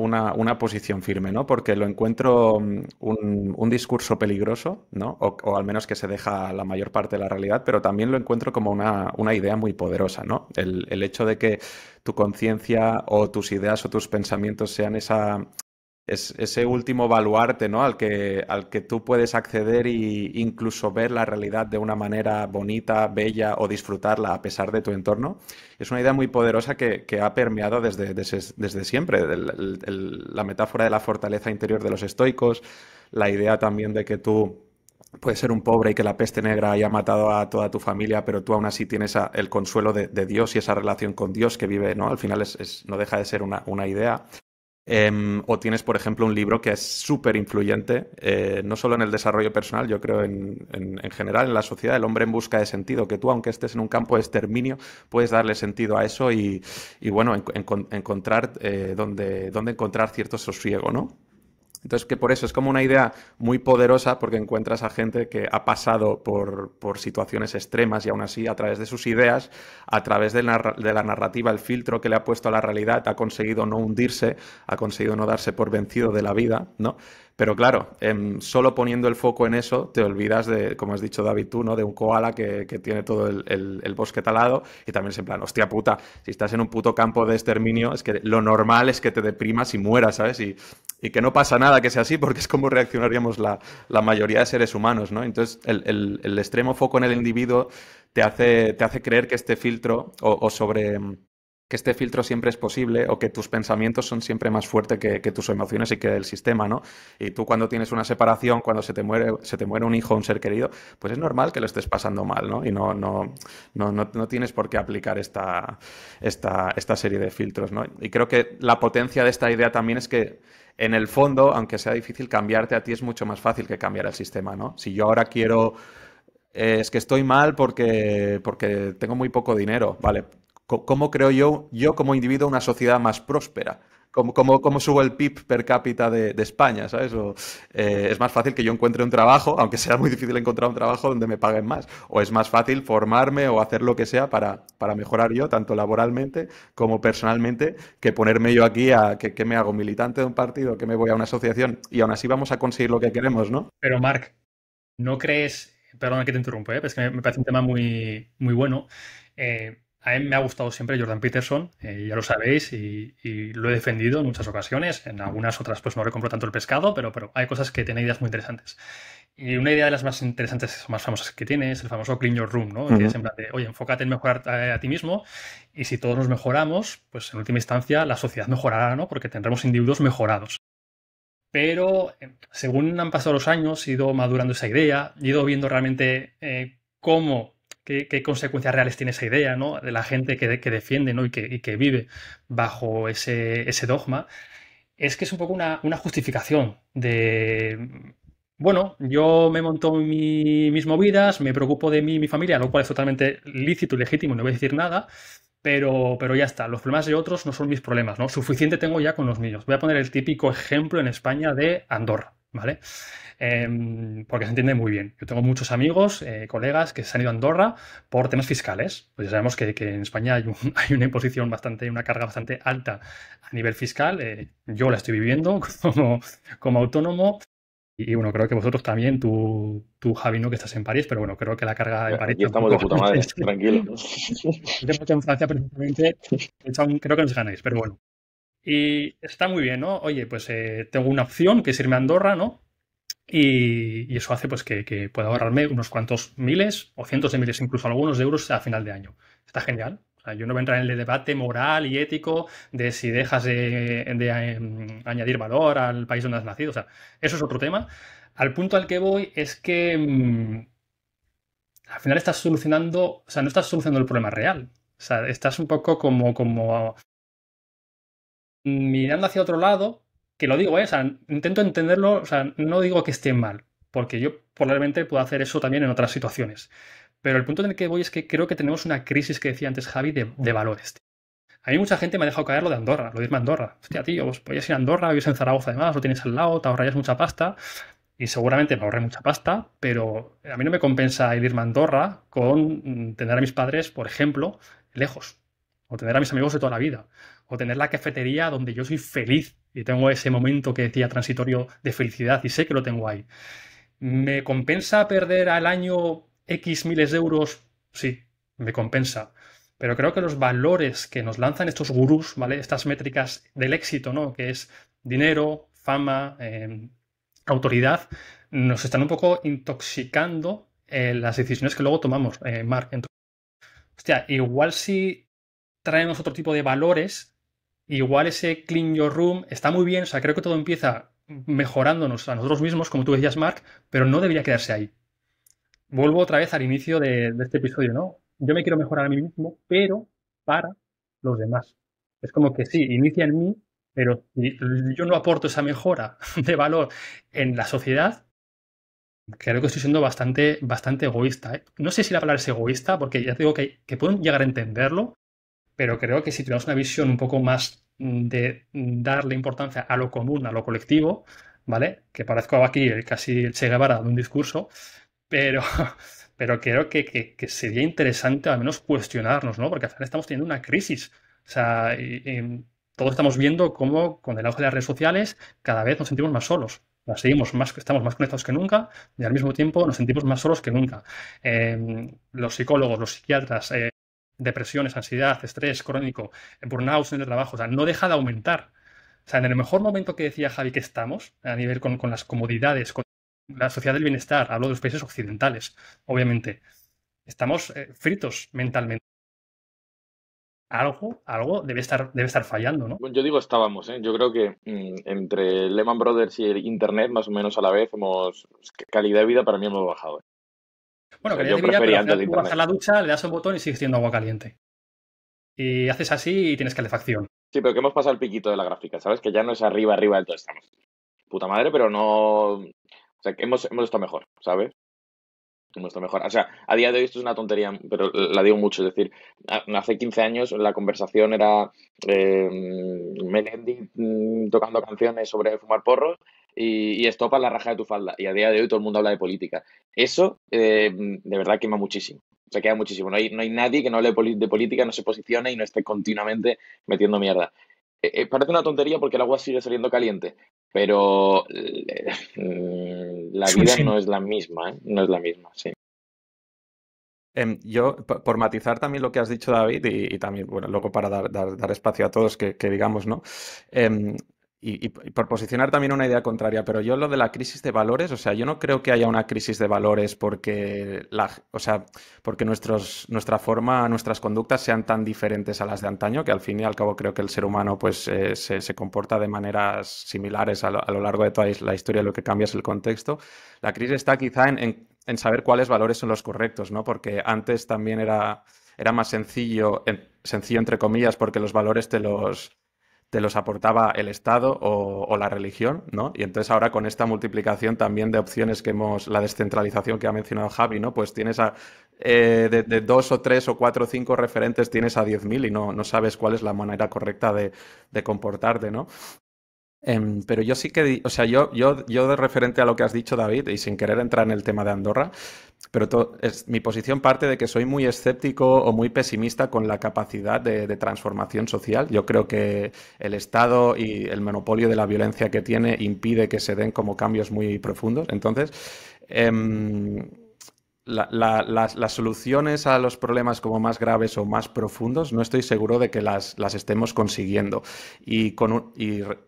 posición firme, ¿no? Porque lo encuentro mm, un, discurso peligroso, ¿no? O, al menos que se deja la mayor parte de la realidad, pero también lo encuentro como una, idea muy poderosa, ¿no? El, el hecho de que tu conciencia o tus ideas o tus pensamientos sean esa, es ese último baluarte ¿no? al, que, al que tú puedes acceder e incluso ver la realidad de una manera bonita, bella o disfrutarla a pesar de tu entorno. Es una idea muy poderosa que, ha permeado desde, desde, siempre. la metáfora de la fortaleza interior de los estoicos, la idea también de que tú puedes ser un pobre y que la peste negra haya matado a toda tu familia, pero tú aún así tienes el consuelo de, Dios y esa relación con Dios que vive, ¿no? Al final no deja de ser una idea. Em, o tienes, por ejemplo, un libro que es súper influyente, eh, no solo en el desarrollo personal, yo creo en, general en la sociedad, el hombre en busca de sentido, que tú, aunque estés en un campo de exterminio, puedes darle sentido a eso y, bueno, encontrar eh, dónde, encontrar cierto sosiego, ¿no? Entonces, que por eso es como una idea muy poderosa porque encuentras a gente que ha pasado por, situaciones extremas y aún así a través de sus ideas, a través de la, de la, narrativa, el filtro que le ha puesto a la realidad, ha conseguido no hundirse, ha conseguido no darse por vencido de la vida, ¿no? Pero claro, em, solo poniendo el foco en eso, te olvidas de, como has dicho David tú, ¿no? De un koala que, tiene todo el, bosque talado y también es en plan, hostia puta, si estás en un puto campo de exterminio, es que lo normal es que te deprimas y mueras, ¿sabes? Y, y que no pasa nada que sea así porque es como reaccionaríamos la, mayoría de seres humanos, ¿no? Entonces, el, extremo foco en el individuo te hace, te hace creer que este filtro o sobre que este filtro siempre es posible o que tus pensamientos son siempre más fuertes que, tus emociones y que el sistema, ¿no? Y tú cuando tienes una separación, cuando se te muere, se te muere un hijo, un ser querido, pues es normal que lo estés pasando mal, ¿no? Y no, no, no, tienes por qué aplicar esta, esta, esta serie de filtros, ¿no? Y creo que la potencia de esta idea también es que en el fondo, aunque sea difícil cambiarte a ti, es mucho más fácil que cambiar el sistema, ¿no? Si yo ahora quiero eh, es que estoy mal porque, porque tengo muy poco dinero. Vale, ¿Cómo creo yo, yo como individuo, una sociedad más próspera? ¿Cómo, como subo el PIB per cápita de, España? ¿sabes? Eh, es más fácil que yo encuentre un trabajo, aunque sea muy difícil encontrar un trabajo donde me paguen más. O es más fácil formarme o hacer lo que sea para, para mejorar yo, tanto laboralmente como personalmente, que ponerme yo aquí a que, me hago militante de un partido, que me voy a una asociación y aún así vamos a conseguir lo que queremos, ¿no? Pero, Marc, ¿no crees perdona que te interrumpo, ¿eh? es que me, parece un tema muy, muy bueno. Eh, a mí me ha gustado siempre Jordan Peterson, eh, ya lo sabéis, y, lo he defendido en muchas ocasiones. En algunas otras, pues no recompro tanto el pescado, pero, pero hay cosas que tiene ideas muy interesantes. Y una idea de las más interesantes, más famosas que tiene es el famoso Clean Your Room, ¿no? Que es en de, oye, enfócate en mejorar eh, a, ti mismo y si todos nos mejoramos, pues en última instancia la sociedad mejorará, ¿no? Porque tendremos individuos mejorados. Pero eh, según han pasado los años, he ido madurando esa idea, he ido viendo realmente cómo qué, consecuencias reales tiene esa idea, ¿no? De la gente que, defiende, Y que, vive bajo ese, dogma, es que es un poco una, justificación de bueno, yo me monto mis movidas, me preocupo de mí y mi familia, lo cual es totalmente lícito y legítimo, no voy a decir nada, pero, pero ya está, los problemas de otros no son mis problemas, ¿no? Suficiente tengo ya con los míos. Voy a poner el típico ejemplo en España de Andorra, ¿vale? Em, porque se entiende muy bien. Yo tengo muchos amigos, eh, colegas que se han ido a Andorra por temas fiscales. Pues ya sabemos que, en España [laughs] hay, una imposición bastante, una carga bastante alta a nivel fiscal. Eh, yo la estoy viviendo [laughs] como, como autónomo. Y bueno, creo que vosotros también, tú, tú Javi, no que estás en París, pero bueno, creo que la carga de París. Aquí estamos de puta madre, [laughs] tranquilo. en Francia, precisamente, creo que nos ganáis, pero bueno. Y está muy bien, ¿no? Oye, pues eh, tengo una opción que es irme a Andorra, ¿no? Y, eso hace pues que, pueda ahorrarme unos cuantos miles o cientos de miles, incluso algunos de euros a final de año. Está genial. yo no voy a entrar en el debate moral y ético de si dejas de, em, añadir valor al país donde has nacido. O sea, eso es otro tema. Al punto al que voy es que mm, al final estás solucionando, o sea, no estás solucionando el problema real. O sea, estás un poco como, como mirando hacia otro lado que lo digo, ¿eh? intento entenderlo, o sea, no digo que esté mal, porque yo probablemente puedo hacer eso también en otras situaciones. Pero el punto en el que voy es que creo que tenemos una crisis que decía antes Javi de, valores. A mí mucha gente me ha dejado caer lo de Andorra, lo de irme a Andorra. Hostia, tío, pues podías ir a Andorra, vivís en Zaragoza además, lo tienes al lado, te ahorrarías mucha pasta. Y seguramente me ahorré mucha pasta, pero a mí no me compensa el irme a Andorra con mm, tener a mis padres, por ejemplo, lejos. O tener a mis amigos de toda la vida. O tener la cafetería donde yo soy feliz y tengo ese momento que decía transitorio de felicidad y sé que lo tengo ahí. ¿Me compensa perder al año X miles de euros? Sí, me compensa. Pero creo que los valores que nos lanzan estos gurús, ¿vale? Estas métricas del éxito, ¿no? Que es dinero, fama, em, autoridad, nos están un poco intoxicando eh, las decisiones que luego tomamos, eh, Mark. hostia, igual si traemos otro tipo de valores, igual ese clean your room está muy bien, o sea, creo que todo empieza mejorándonos a nosotros mismos, como tú decías, Mark, pero no debería quedarse ahí. Vuelvo otra vez al inicio de, este episodio, ¿no? Yo me quiero mejorar a mí mismo, pero para los demás. Es como que sí, inicia en mí, pero si yo no aporto esa mejora [laughs] de valor en la sociedad, creo que estoy siendo bastante, bastante egoísta. ¿eh? No sé si la palabra es egoísta, porque ya te digo que pueden llegar a entenderlo, pero creo que si tenemos una visión un poco más mm, de mm, darle importancia a lo común, a lo colectivo, ¿vale? Que parezco aquí el, casi el Che Guevara de un discurso, pero, [laughs] pero creo que, sería interesante al menos cuestionarnos, ¿no? Porque al final estamos teniendo una crisis. O sea, todos estamos viendo cómo con el auge de las redes sociales cada vez nos sentimos más solos. Nos seguimos más, estamos más conectados que nunca y al mismo tiempo nos sentimos más solos que nunca. Em, los psicólogos, los psiquiatras, eh, depresiones, ansiedad, estrés crónico, eh, burnout en el trabajo, o sea, no deja de aumentar. O sea, en el mejor momento que decía Javi que estamos, a nivel con, las comodidades, con la sociedad del bienestar, hablo de los países occidentales, obviamente, estamos eh, fritos mentalmente. Algo, algo debe estar, debe estar fallando, ¿no? Yo digo estábamos, ¿eh? yo creo que mm, entre Lehman Brothers y el Internet, más o menos a la vez, hemos calidad de vida para mí hemos bajado. ¿eh? Bueno, quería de ya, pero tú vas la ducha, le das un botón y sigues teniendo agua caliente. Y haces así y tienes calefacción. Sí, pero que hemos pasado el piquito de la gráfica, ¿sabes? Que ya no es arriba, arriba del todo. Estamos puta madre, pero no. O sea, que hemos, hemos estado mejor, ¿sabes? Hemos estado mejor. O sea, a día de hoy esto es una tontería, pero la digo mucho. Es decir, hace 15 años la conversación era eh, Melendi mm, tocando canciones sobre fumar porros y, y estopas la raja de tu falda. Y a día de hoy todo el mundo habla de política. Eso, eh, de verdad, quema muchísimo. Se queda muchísimo. No hay, nadie que no hable de política, no se posicione y no esté continuamente metiendo mierda. Eh, eh, parece una tontería porque el agua sigue saliendo caliente, pero la [laughs] vida no es la misma, no es la misma, sí. Em, yo, por matizar también lo que has dicho, David, y, también, bueno, luego para dar, espacio a todos que digamos, ¿no? Em, y, por posicionar también una idea contraria, pero yo lo de la crisis de valores, o sea, yo no creo que haya una crisis de valores porque, o sea, porque nuestros, nuestra forma, nuestras conductas sean tan diferentes a las de antaño, que al fin y al cabo creo que el ser humano pues, eh, se, comporta de maneras similares a lo, largo de toda la historia, lo que cambia es el contexto. La crisis está quizá en, saber cuáles valores son los correctos, ¿no? Porque antes también era, era más sencillo, sencillo entre comillas, porque los valores te los te los aportaba el Estado o, la religión, ¿no? Y entonces ahora con esta multiplicación también de opciones que hemos, la descentralización que ha mencionado Javi, ¿no? Pues tienes a, eh, de, dos o tres o cuatro o cinco referentes tienes a diez mil y no, no sabes cuál es la manera correcta de, de comportarte, ¿no? Em, pero yo sí que, o sea, yo, yo, yo de referente a lo que has dicho, David, y sin querer entrar en el tema de Andorra, pero mi posición parte de que soy muy escéptico o muy pesimista con la capacidad de, transformación social. Yo creo que el Estado y el monopolio de la violencia que tiene impide que se den como cambios muy profundos. Entonces, em, las, soluciones a los problemas como más graves o más profundos, no estoy seguro de que las, estemos consiguiendo. Y,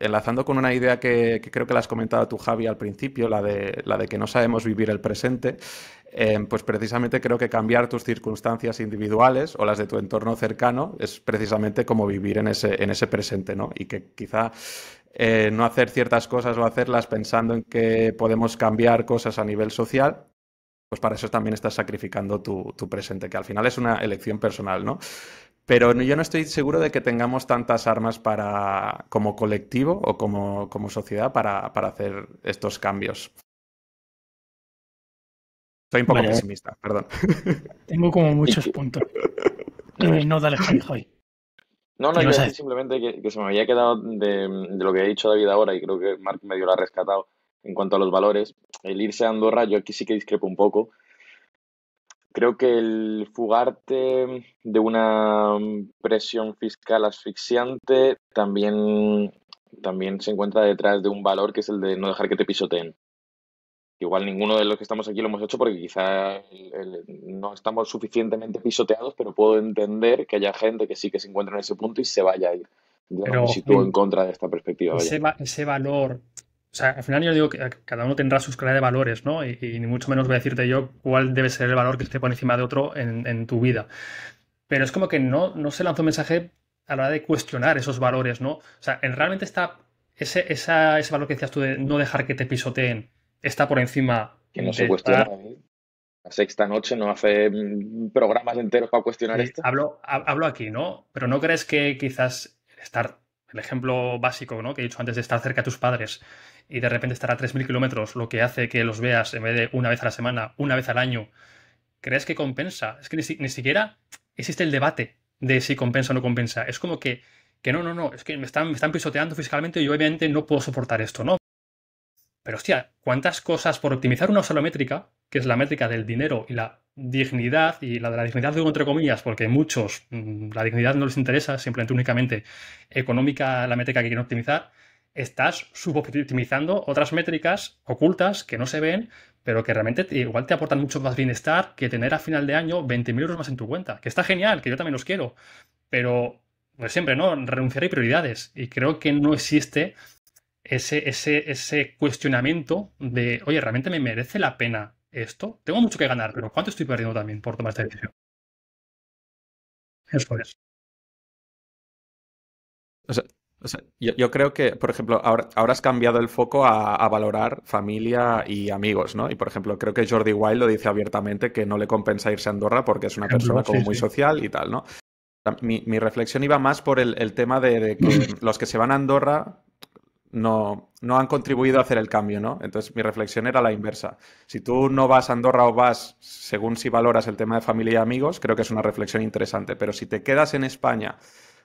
enlazando con una idea que, creo que la has comentado tú, Javi, al principio, la de, que no sabemos vivir el presente, eh, pues precisamente creo que cambiar tus circunstancias individuales o las de tu entorno cercano es precisamente como vivir en ese, presente, ¿no? Y que quizá eh, no hacer ciertas cosas o hacerlas pensando en que podemos cambiar cosas a nivel social, pues para eso también estás sacrificando tu, presente, que al final es una elección personal, ¿no? Pero yo no estoy seguro de que tengamos tantas armas para, como colectivo o como, sociedad para, hacer estos cambios. Soy un poco pesimista, perdón. [laughs] Tengo como muchos puntos. Eh, no, dale, Javi, No, no, yo simplemente que, se me había quedado de, de, lo que ha dicho David ahora y creo que Mark medio lo ha rescatado en cuanto a los valores. El irse a Andorra, yo aquí sí que discrepo un poco. Creo que el fugarte de una presión fiscal asfixiante también, también se encuentra detrás de un valor que es el de no dejar que te pisoteen. Igual ninguno de los que estamos aquí lo hemos hecho porque quizá no estamos suficientemente pisoteados, pero puedo entender que haya gente que sí que se encuentra en ese punto y se vaya a ir. en contra de esta perspectiva. ese valor o sea, al final yo digo que cada uno tendrá sus escala de valores, ¿no? Y, ni mucho menos voy a decirte yo cuál debe ser el valor que esté por encima de otro en, tu vida. Pero es como que no, no se lanzó un mensaje a la hora de cuestionar esos valores, ¿no? O sea, en, realmente está ese, ese valor que decías tú de no dejar que te pisoteen, está por encima. Que no se cuestiona. La sexta noche no hace mm, programas enteros para cuestionar esto. Hablo, hablo aquí, ¿no? Pero no crees que quizás estar el ejemplo básico ¿no? que he dicho antes de estar cerca de tus padres, y de repente estar a 3.000 kilómetros, lo que hace que los veas en vez de una vez a la semana, una vez al año, ¿crees que compensa? Es que ni, siquiera existe el debate de si compensa o no compensa. Es como que, que no, no, no, es que me están, me están pisoteando fiscalmente y obviamente no puedo soportar esto, ¿no? Pero hostia, ¿cuántas cosas por optimizar una sola métrica, que es la métrica del dinero y la dignidad, y la de la dignidad de entre comillas, porque muchos mm, la dignidad no les interesa, simplemente únicamente económica la métrica que quieren optimizar, estás suboptimizando otras métricas ocultas que no se ven, pero que realmente igual te aportan mucho más bienestar que tener a final de año 20.000 euros más en tu cuenta. Que está genial, que yo también los quiero, pero pues siempre, ¿no? Renunciar hay prioridades. Y creo que no existe ese, ese, ese cuestionamiento de, oye, ¿realmente me merece la pena esto? Tengo mucho que ganar, pero ¿cuánto estoy perdiendo también por tomar esta decisión? Eso es. O sea, yo, creo que, por ejemplo, ahora, has cambiado el foco a, valorar familia y amigos, ¿no? Y, por ejemplo, creo que Jordi Wild lo dice abiertamente que no le compensa irse a Andorra porque es una persona como muy social y tal, ¿no? Mi, reflexión iba más por el, tema de, que [clears throat] los que se van a Andorra no, no han contribuido a hacer el cambio, ¿no? Entonces mi reflexión era la inversa. Si tú no vas a Andorra o vas, según si valoras el tema de familia y amigos, creo que es una reflexión interesante. Pero si te quedas en España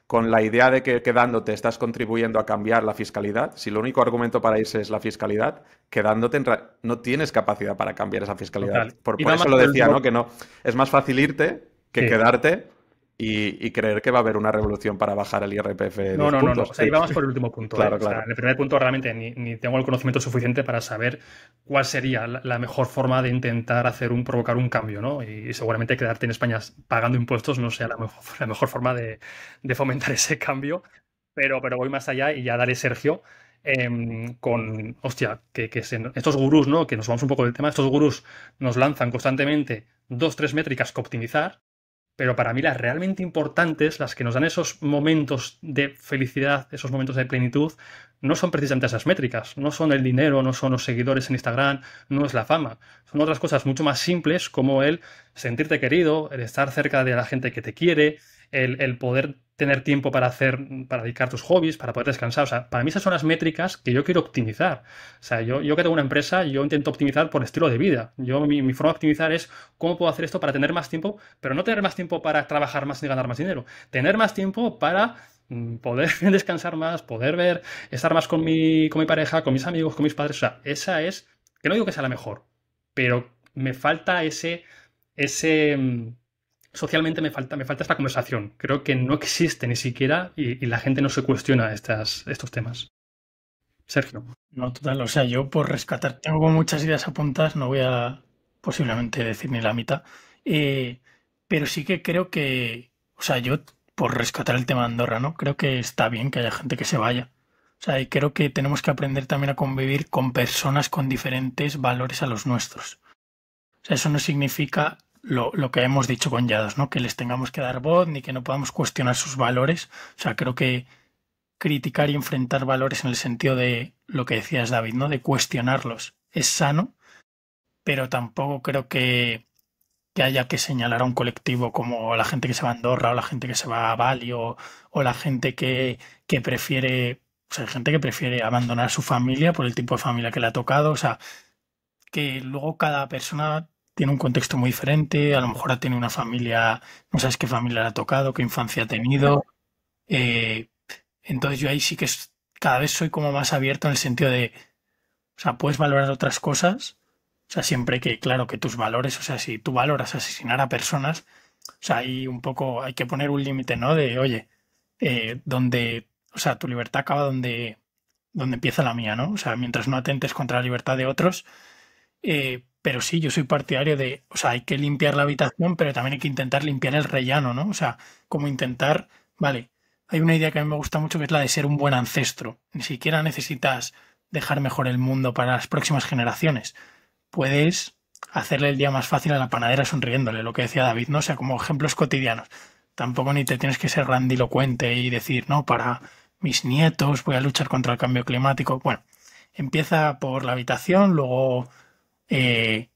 con la idea de que quedándote estás contribuyendo a cambiar la fiscalidad, si el único argumento para irse es la fiscalidad, quedándote no tienes capacidad para cambiar esa fiscalidad. Por, eso lo decía, ¿no? Que no es más fácil irte que quedarte y, creer que va a haber una revolución para bajar el IRPF. No, no, no, ahí vamos por el último punto. claro, ¿eh? en el primer punto realmente ni, tengo el conocimiento suficiente para saber cuál sería la, mejor forma de intentar hacer provocar un cambio, ¿no? Y, seguramente quedarte en España pagando impuestos no sea la mejor, [laughs] forma de, fomentar [laughs] ese cambio. Pero, voy más allá y ya daré Sergio. Em, con, hostia, que, estos gurús, ¿no? Que nos vamos un poco del tema, estos gurús nos lanzan constantemente dos, tres métricas que optimizar, pero para mí las realmente importantes, las que nos dan esos momentos de felicidad, esos momentos de plenitud, no son precisamente esas métricas, no son el dinero, no son los seguidores en Instagram, no es la fama, son otras cosas mucho más simples como el sentirte querido, el estar cerca de la gente que te quiere, el, el poder tener tiempo para hacer, para dedicar tus hobbies, para poder descansar. O sea, para mí esas son las métricas que yo quiero optimizar. O sea, yo, yo que tengo una empresa, yo intento optimizar por estilo de vida. Yo, mi, mi, forma de optimizar es cómo puedo hacer esto para tener más tiempo, pero no tener más tiempo para trabajar más ni ganar más dinero. Tener más tiempo para mm, poder [laughs] descansar más, poder ver, estar más con mi, con mi pareja, con mis amigos, con mis padres. O sea, esa es, que no digo que sea la mejor, pero me falta ese, ese, mm, socialmente me falta, me falta esta conversación. Creo que no existe ni siquiera y, la gente no se cuestiona estas, estos temas. Sergio. No, total. O sea, yo por rescatar, tengo muchas ideas apuntadas, no voy a posiblemente decir ni la mitad. Eh, pero sí que creo que, o sea, yo por rescatar el tema de Andorra, ¿no? Creo que está bien que haya gente que se vaya. O sea, y creo que tenemos que aprender también a convivir con personas con diferentes valores a los nuestros. O sea, eso no significa lo, que hemos dicho con Yados, ¿no? Que les tengamos que dar voz ni que no podamos cuestionar sus valores. O sea, creo que criticar y enfrentar valores en el sentido de lo que decías, David, ¿no? De cuestionarlos es sano, pero tampoco creo que, haya que señalar a un colectivo como la gente que se va a Andorra o la gente que se va a Bali o, la gente que, prefiere, o sea, gente que prefiere abandonar su familia por el tipo de familia que le ha tocado, o sea, que luego cada persona tiene un contexto muy diferente, a lo mejor ha tenido una familia, no sabes qué familia le ha tocado, qué infancia ha tenido. Eh, entonces yo ahí sí que cada vez soy como más abierto en el sentido de, o sea, puedes valorar otras cosas, o sea, siempre que, claro, que tus valores, o sea, si tú valoras asesinar a personas, o sea, ahí un poco hay que poner un límite, ¿no? De, oye, eh, donde, o sea, tu libertad acaba donde, donde empieza la mía, ¿no? O sea, mientras no atentes contra la libertad de otros, eh, pero sí, yo soy partidario de, o sea, hay que limpiar la habitación, pero también hay que intentar limpiar el rellano, ¿no? O sea, como intentar, vale, hay una idea que a mí me gusta mucho que es la de ser un buen ancestro. Ni siquiera necesitas dejar mejor el mundo para las próximas generaciones. Puedes hacerle el día más fácil a la panadera sonriéndole, lo que decía David, ¿no? O sea, como ejemplos cotidianos. Tampoco ni te tienes que ser grandilocuente y decir, no, para mis nietos voy a luchar contra el cambio climático. Bueno, empieza por la habitación, luego eh,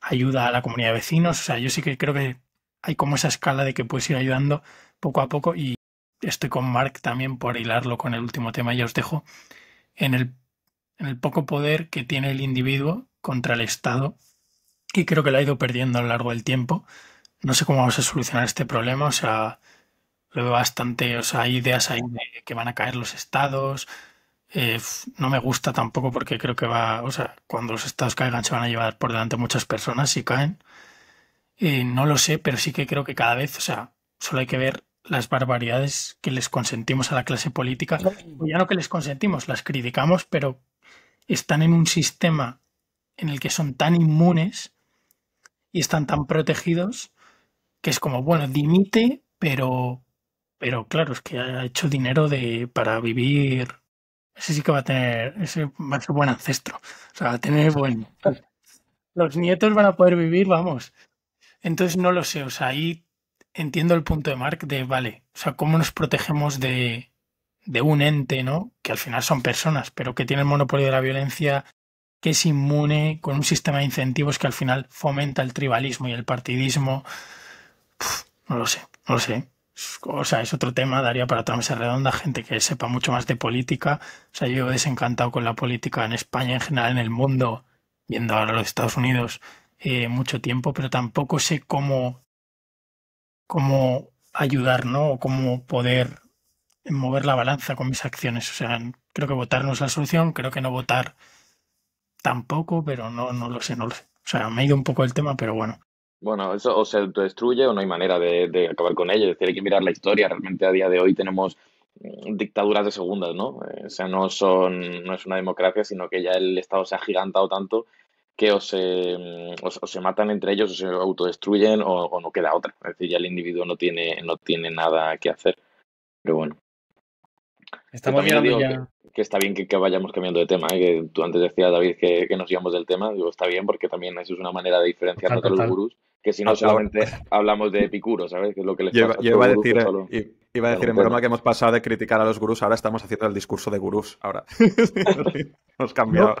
ayuda a la comunidad de vecinos. O sea, yo sí que creo que hay como esa escala de que puedes ir ayudando poco a poco y estoy con Mark también por hilarlo con el último tema. Ya os dejo en el, en el poco poder que tiene el individuo contra el Estado y creo que lo ha ido perdiendo a lo largo del tiempo. No sé cómo vamos a solucionar este problema, o sea, lo veo bastante, o sea, hay ideas ahí de que van a caer los estados, eh, no me gusta tampoco porque creo que va, o sea, cuando los estados caigan se van a llevar por delante muchas personas si caen. Eh, no lo sé, pero sí que creo que cada vez, o sea, solo hay que ver las barbaridades que les consentimos a la clase política, ya no que les consentimos, las criticamos, pero están en un sistema en el que son tan inmunes y están tan protegidos que es como, bueno, dimite, pero, pero claro, es que ha hecho dinero para vivir ese sí que va a tener, ese va a ser buen ancestro. O sea, va a tener buen. Los nietos van a poder vivir, vamos. Entonces no lo sé, o sea, ahí entiendo el punto de Mark de, vale, o sea, ¿cómo nos protegemos de, de un ente, ¿no? Que al final son personas, pero que tiene el monopolio de la violencia, que es inmune, con un sistema de incentivos que al final fomenta el tribalismo y el partidismo. no lo sé, no lo sé o sea, es otro tema, daría para otra mesa redonda, gente que sepa mucho más de política. O sea, yo he desencantado con la política en España, en general en el mundo, viendo ahora los Estados Unidos, eh, mucho tiempo, pero tampoco sé cómo, cómo ayudar, ¿no? O cómo poder mover la balanza con mis acciones. O sea, creo que votar no es la solución, creo que no votar tampoco, pero no, no lo sé, no O sea, me ha ido un poco el tema, pero bueno. Bueno, eso o se autodestruye o no hay manera de, acabar con ello. Es decir, hay que mirar la historia. Realmente a día de hoy tenemos mm, dictaduras de segundas, ¿no? Eh, o sea, no, son, no es una democracia, sino que ya el Estado se ha gigantado tanto que o se, mm, o, se matan entre ellos, o se autodestruyen, o, no queda otra. Es decir, ya el individuo no tiene, no tiene nada que hacer. Pero bueno. Está que, está bien que, que, vayamos cambiando de tema, ¿eh? que tú antes decías, David, que, que, nos íbamos del tema. Digo, está bien porque también eso es una manera de diferenciar todos los gurús. Que si no solamente hablamos de Epicuro, ¿sabes? Que es lo que les yo, iba, a decir, en broma que hemos pasado de criticar a los gurús, ahora estamos haciendo el discurso de gurús. Ahora. [laughs] hemos cambiado.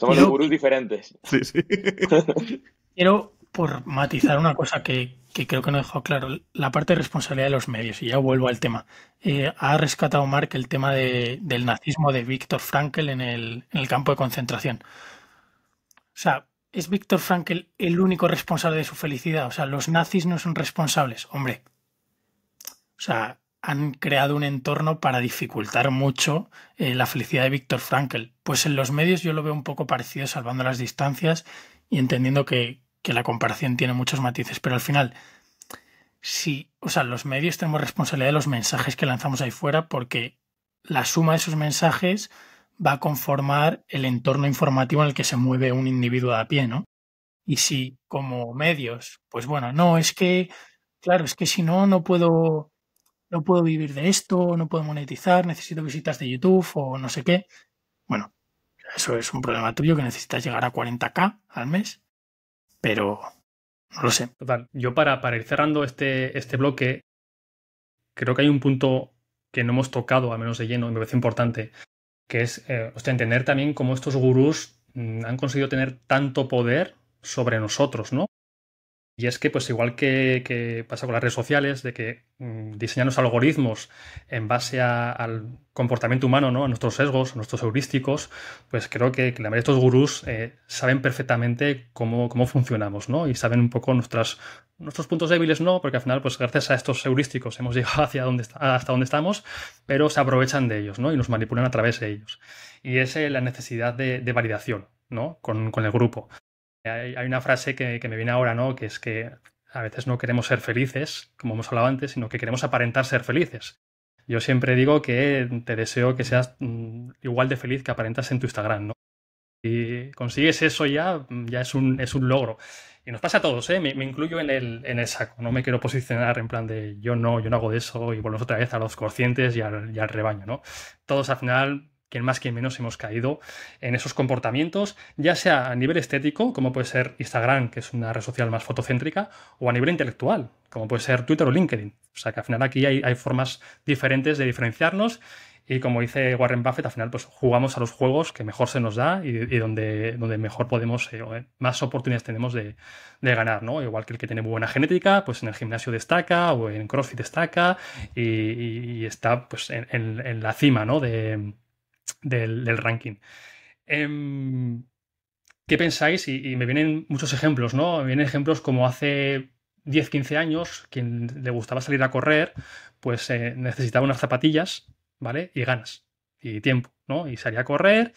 Somos los gurús diferentes. Sí, sí. [laughs] Quiero, por matizar una cosa que, creo que no dejó claro, la parte de responsabilidad de los medios, y ya vuelvo al tema. Eh, ha rescatado Mark el tema del nazismo de Víctor Frankl en el campo de concentración. O sea, ¿Es Víctor Frankl el único responsable de su felicidad? O sea, los nazis no son responsables, hombre. O sea, han creado un entorno para dificultar mucho eh, la felicidad de Víctor Frankl. Pues en los medios yo lo veo un poco parecido, salvando las distancias y entendiendo que, la comparación tiene muchos matices. Pero al final, sí, o sea, los medios tenemos responsabilidad de los mensajes que lanzamos ahí fuera porque la suma de esos mensajes va a conformar el entorno informativo en el que se mueve un individuo a pie, ¿no? Y si como medios, pues bueno, no, es que, claro, es que si no, no puedo, no puedo vivir de esto, no puedo monetizar, necesito visitas de YouTube o no sé qué. Bueno, eso es un problema tuyo que necesitas llegar a 40k al mes, pero no lo sé. Total, yo para, para ir cerrando este, este bloque, creo que hay un punto que no hemos tocado, al menos de lleno, me parece importante, que es eh, entender también cómo estos gurús mm, han conseguido tener tanto poder sobre nosotros, ¿no? Y es que, pues igual que, pasa con las redes sociales, de que mm, diseñan los algoritmos en base al comportamiento humano, ¿no? a nuestros sesgos, a nuestros heurísticos, pues creo que, la mayoría de estos gurús eh, saben perfectamente cómo, funcionamos ¿no? y saben un poco nuestras, nuestros puntos débiles, no, porque al final, pues gracias a estos heurísticos hemos [laughs] llegado hacia hasta donde estamos, pero se aprovechan de ellos ¿no? y nos manipulan a través de ellos. Y es eh, la necesidad de, validación ¿no? con el grupo. Hay, una frase que, me viene ahora, ¿no? Que es que a veces no queremos ser felices, como hemos hablado antes, sino que queremos aparentar ser felices. Yo siempre digo que te deseo que seas mm, igual de feliz que aparentas en tu Instagram, ¿no? Si consigues eso ya, mm, ya es un, es un logro. Y nos pasa a todos, ¿eh? me, incluyo en el, en saco. No me quiero posicionar en plan de yo no, yo no hago de eso y volvemos otra vez a los conscientes y al, y al rebaño, ¿no? Todos al final quien más, quien menos hemos caído en esos comportamientos, ya sea a nivel estético, como puede ser Instagram, que es una red social más fotocéntrica, o a nivel intelectual, como puede ser Twitter o LinkedIn. O sea que al final aquí hay, formas diferentes de diferenciarnos y como dice Warren Buffett, al final pues jugamos a los juegos que mejor se nos da y, donde, donde mejor podemos, eh, eh, más oportunidades tenemos de, ganar, ¿no? Igual que el que tiene buena genética, pues en el gimnasio destaca o en CrossFit destaca y, está pues en, la cima, ¿no? De, del, ranking. Em, ¿Qué pensáis? Y, me vienen muchos ejemplos, ¿no? Me vienen ejemplos como hace 10, 15 años, quien le gustaba salir a correr, pues eh, necesitaba unas zapatillas, ¿vale? Y ganas, y tiempo, ¿no? Y salía a correr.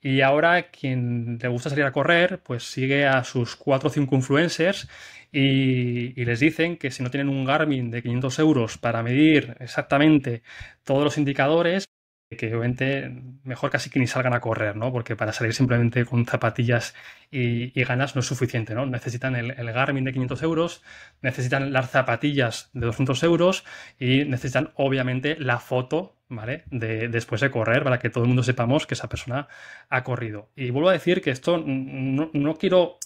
Y ahora quien le gusta salir a correr, pues sigue a sus 4 o 5 influencers y, y, les dicen que si no tienen un Garmin de 500 euros para medir exactamente todos los indicadores, que obviamente mejor casi que ni salgan a correr, ¿no? Porque para salir simplemente con zapatillas y, ganas no es suficiente, ¿no? Necesitan el, Garmin de 500 euros, necesitan las zapatillas de 200 euros y necesitan obviamente la foto, ¿vale? De, después de correr para que todo el mundo sepamos que esa persona ha corrido. Y vuelvo a decir que esto no, quiero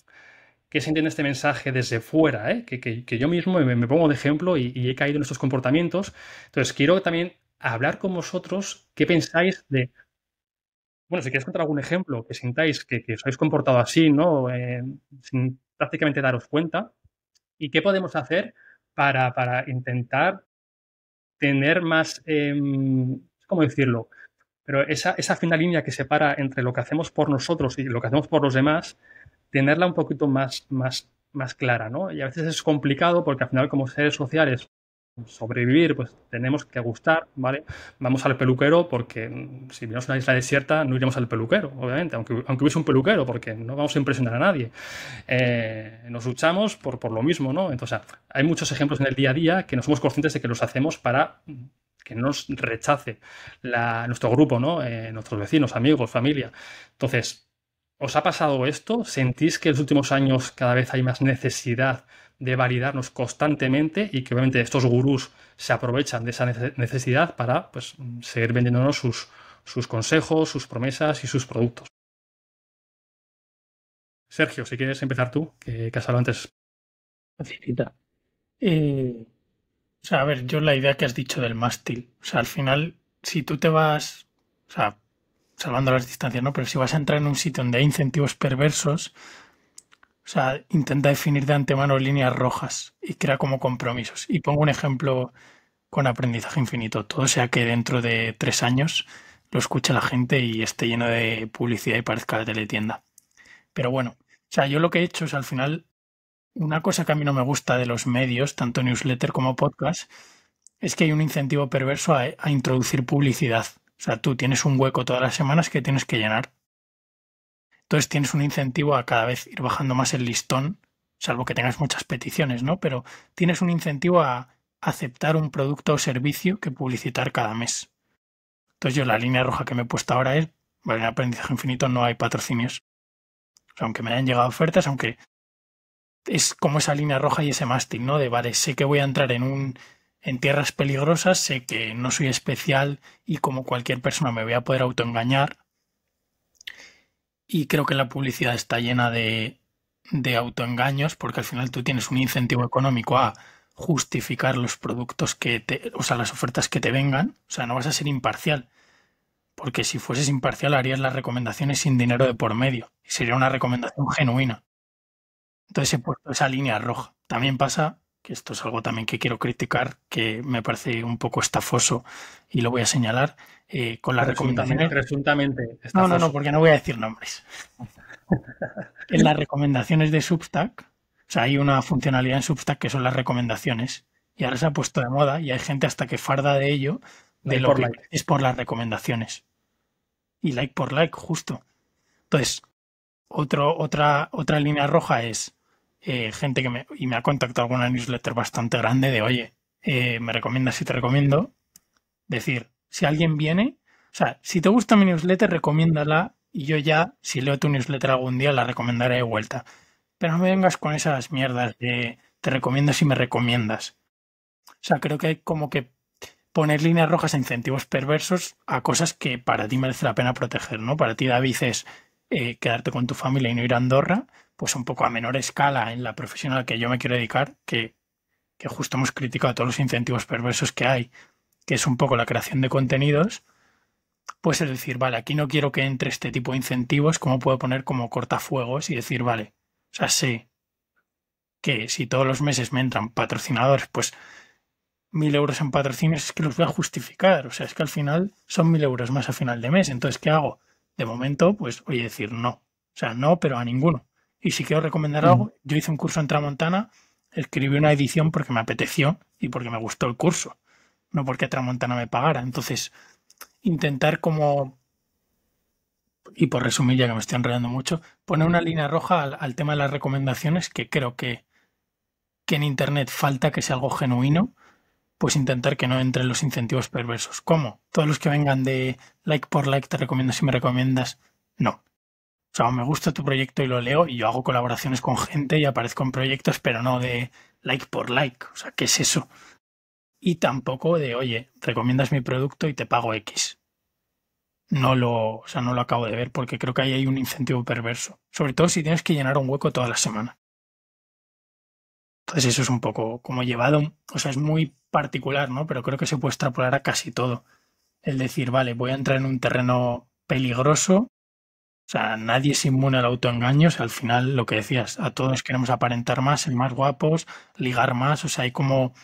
que se entienda este mensaje desde fuera, ¿eh? que, yo mismo me, pongo de ejemplo y, y, he caído en estos comportamientos. Entonces, quiero también hablar con vosotros qué pensáis de... Bueno, si queréis contar algún ejemplo que sintáis que, os habéis comportado así, ¿no? Eh, sin prácticamente daros cuenta. ¿Y qué podemos hacer para, para intentar tener más, em, ¿cómo decirlo? Pero esa, esa fina línea que separa entre lo que hacemos por nosotros y lo que hacemos por los demás, tenerla un poquito más, más, más clara, ¿no? Y a veces es complicado porque al final como seres sociales sobrevivir, pues tenemos que gustar, ¿vale? Vamos al peluquero porque mm, si vivimos una isla desierta no iremos al peluquero, obviamente, aunque, aunque hubiese un peluquero, porque no vamos a impresionar a nadie. Eh, nos luchamos por, lo mismo, ¿no? Entonces, hay muchos ejemplos en el día a día que no somos conscientes de que los hacemos para mm, que no nos rechace nuestro grupo, ¿no? Eh, nuestros vecinos, amigos, familia. Entonces, ¿os ha pasado esto? ¿Sentís que en los últimos años cada vez hay más necesidad de validarnos constantemente y que obviamente estos gurús se aprovechan de esa necesidad para pues, seguir vendiéndonos sus, sus consejos, sus promesas y sus productos. Sergio, si quieres empezar tú, que, has hablado antes. Facilita. Eh, o sea, a ver, yo la idea que has dicho del mástil. O sea, al final, si tú te vas, o sea, salvando las distancias, ¿no? Pero si vas a entrar en un sitio donde hay incentivos perversos, o sea, intenta definir de antemano líneas rojas y crea como compromisos. Y pongo un ejemplo con aprendizaje infinito. Todo sea que dentro de tres años lo escuche la gente y esté lleno de publicidad y parezca la teletienda. Pero bueno, o sea, yo lo que he hecho es al final una cosa que a mí no me gusta de los medios, tanto newsletter como podcast, es que hay un incentivo perverso a, introducir publicidad. O sea, tú tienes un hueco todas las semanas que tienes que llenar. Entonces tienes un incentivo a cada vez ir bajando más el listón, salvo que tengas muchas peticiones, ¿no? Pero tienes un incentivo a aceptar un producto o servicio que publicitar cada mes. Entonces yo la línea roja que me he puesto ahora es, vale, en aprendizaje infinito no hay patrocinios. aunque me hayan llegado ofertas, aunque es como esa línea roja y ese mástil, ¿no? De vale, sé que voy a entrar en un en tierras peligrosas, sé que no soy especial y como cualquier persona me voy a poder autoengañar, y creo que la publicidad está llena de, autoengaños porque al final tú tienes un incentivo económico a justificar los productos que te, o sea, las ofertas que te vengan. O sea, no vas a ser imparcial. Porque si fueses imparcial harías las recomendaciones sin dinero de por medio. Y sería una recomendación genuina. Entonces he puesto esa línea roja. También pasa que esto es algo también que quiero criticar, que me parece un poco estafoso y lo voy a señalar, eh, con las recomendaciones. Presuntamente. No, no, no, porque no voy a decir nombres. [laughs] en las recomendaciones de Substack, o sea, hay una funcionalidad en Substack que son las recomendaciones. Y ahora se ha puesto de moda y hay gente hasta que farda de ello de lo es por las recomendaciones. Y like por like, justo. Entonces, otra, otra línea roja es eh, gente que me, y me ha contactado con una newsletter bastante grande de, oye, eh, me recomiendas si te recomiendo. Decir, si alguien viene, o sea, si te gusta mi newsletter, recomiéndala y yo ya, si leo tu newsletter algún día, la recomendaré de vuelta. Pero no me vengas con esas mierdas de te recomiendo si me recomiendas. O sea, creo que hay como que poner líneas rojas e incentivos perversos a cosas que para ti merece la pena proteger, ¿no? Para ti, David, es eh, quedarte con tu familia y no ir a Andorra pues un poco a menor escala en la profesión a la que yo me quiero dedicar, que, justo hemos criticado todos los incentivos perversos que hay, que es un poco la creación de contenidos, pues es decir, vale, aquí no quiero que entre este tipo de incentivos, ¿cómo puedo poner como cortafuegos y decir, vale, o sea, sé que si todos los meses me entran patrocinadores, pues mil euros en patrocinios es que los voy a justificar, o sea, es que al final son mil euros más a final de mes, entonces, ¿qué hago? De momento, pues voy a decir no, o sea, no, pero a ninguno. Y si quiero recomendar mm. algo, yo hice un curso en Tramontana, escribí una edición porque me apeteció y porque me gustó el curso, no porque Tramontana me pagara. Entonces, intentar como, y por resumir ya que me estoy enredando mucho, poner una línea roja al, tema de las recomendaciones que creo que, que en Internet falta que sea algo genuino, pues intentar que no entren los incentivos perversos. ¿Cómo? Todos los que vengan de like por like te recomiendo si me recomiendas. No. O sea, me gusta tu proyecto y lo leo y yo hago colaboraciones con gente y aparezco en proyectos, pero no de like por like. O sea, ¿qué es eso? Y tampoco de, oye, recomiendas mi producto y te pago X. No lo, o sea, no lo acabo de ver porque creo que ahí hay un incentivo perverso. Sobre todo si tienes que llenar un hueco toda la semana. Entonces eso es un poco como llevado, o sea, es muy particular, ¿no? Pero creo que se puede extrapolar a casi todo. El decir, vale, voy a entrar en un terreno peligroso o sea, nadie es inmune al autoengaño. O sea, al final, lo que decías, a todos queremos aparentar más, ser más guapos, ligar más. O sea, hay como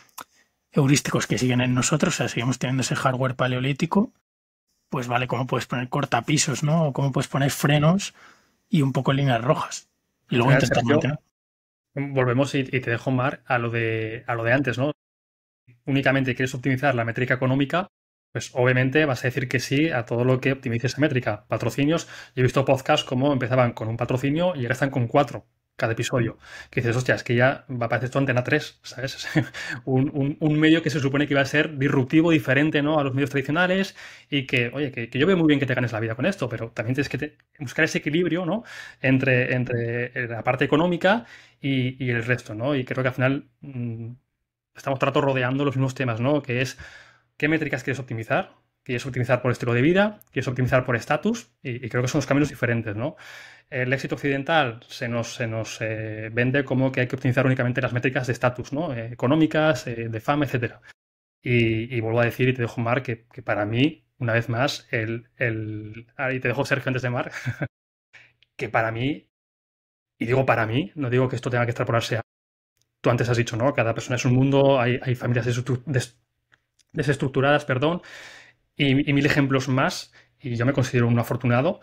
heurísticos que siguen en nosotros. O sea, seguimos teniendo ese hardware paleolítico. Pues vale, cómo puedes poner cortapisos, ¿no? O cómo puedes poner frenos y un poco líneas rojas. Y luego Volvemos y, te dejo, Mar, a lo de, a lo de antes, ¿no? Únicamente quieres optimizar la métrica económica pues obviamente vas a decir que sí a todo lo que optimice esa métrica. Patrocinios, yo he visto podcasts como empezaban con un patrocinio y ahora están con cuatro cada episodio. Que dices, hostia, es que ya va a aparecer tu antena 3, ¿sabes? [laughs] un, medio que se supone que iba a ser disruptivo, diferente, ¿no? A los medios tradicionales y que, oye, que, yo veo muy bien que te ganes la vida con esto, pero también tienes que buscar ese equilibrio, ¿no? Entre, entre eh, la parte económica y, el resto, ¿no? Y creo que al final mm, estamos trato rodeando los mismos temas, ¿no? Que es qué métricas quieres optimizar. Quieres optimizar por estilo de vida, quieres optimizar por estatus, y, creo que son los caminos diferentes, ¿no? El éxito occidental se nos, se nos eh, vende como que hay que optimizar únicamente las métricas de estatus, ¿no? Eh, económicas, eh, de fama, etc. Y, vuelvo a decir, y te dejo, Mar, que, para mí, una vez más, el, ah, y te dejo Sergio antes de Mar, [laughs] que para mí, y digo para mí, no digo que esto tenga que extrapolarse a... Tú antes has dicho, ¿no? Cada persona es un mundo, hay, hay familias desestructuradas, perdón, y, mil ejemplos más, y yo me considero un afortunado,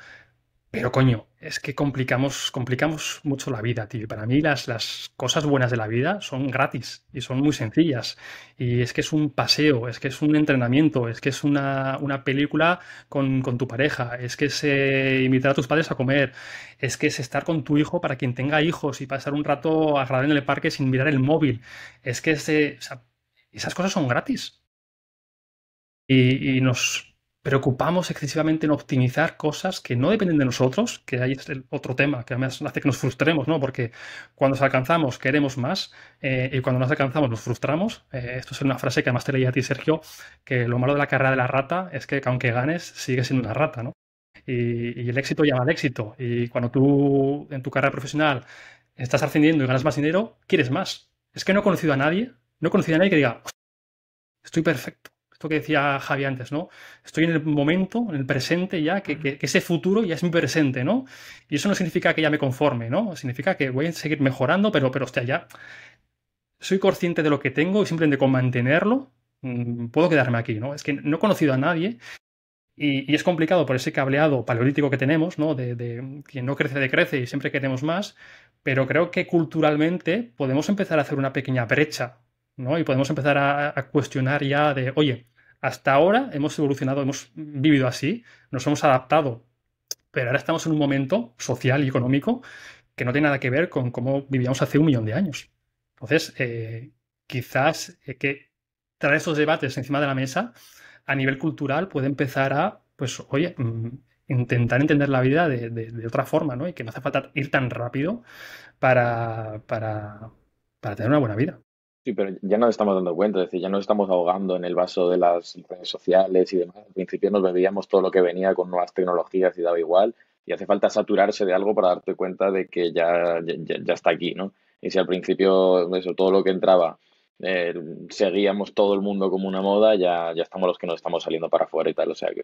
pero coño, es que complicamos, complicamos mucho la vida, tío. Para mí las, las cosas buenas de la vida son gratis y son muy sencillas. Y es que es un paseo, es que es un entrenamiento, es que es una, película con, tu pareja, es que es eh, invitar a tus padres a comer, es que es estar con tu hijo para quien tenga hijos y pasar un rato agradable en el parque sin mirar el móvil. Es que es, eh, esas cosas son gratis y, nos preocupamos excesivamente en optimizar cosas que no dependen de nosotros, que ahí es el otro tema que además hace que nos frustremos, ¿no? Porque cuando nos alcanzamos queremos más eh, y cuando nos alcanzamos nos frustramos. Eh, esto es una frase que además te leí a ti, Sergio, que lo malo de la carrera de la rata es que aunque ganes, sigues siendo una rata, ¿no? Y, y el éxito llama al éxito. Y cuando tú en tu carrera profesional estás ascendiendo y ganas más dinero, quieres más. Es que no he conocido a nadie, no he conocido a nadie que diga, estoy perfecto que decía Javi antes, ¿no? Estoy en el momento, en el presente ya, que, ese futuro ya es mi presente, ¿no? Y eso no significa que ya me conforme, ¿no? Significa que voy a seguir mejorando, pero, pero hostia, ya soy consciente de lo que tengo y simplemente con mantenerlo mm, puedo quedarme aquí, ¿no? Es que no he conocido a nadie y, es complicado por ese cableado paleolítico que tenemos, ¿no? De, de, quien no crece, decrece y siempre queremos más. Pero creo que culturalmente podemos empezar a hacer una pequeña brecha, ¿no? Y podemos empezar a cuestionar ya de, oye, hasta ahora hemos evolucionado, hemos vivido así, nos hemos adaptado, pero ahora estamos en un momento social y económico que no tiene nada que ver con cómo vivíamos hace un millón de años. Entonces, eh, quizás eh, que traer esos debates encima de la mesa a nivel cultural puede empezar a, pues, oye, mm, intentar entender la vida de, otra forma, ¿no? Y que no hace falta ir tan rápido para, para, para tener una buena vida. Sí, pero ya nos estamos dando cuenta, es decir, ya nos estamos ahogando en el vaso de las redes sociales y demás. Al principio nos bebíamos todo lo que venía con nuevas tecnologías y daba igual. Y hace falta saturarse de algo para darte cuenta de que ya, ya, está aquí, ¿no? Y si al principio eso, todo lo que entraba eh, seguíamos todo el mundo como una moda, ya, ya estamos los que nos estamos saliendo para afuera y tal. O sea que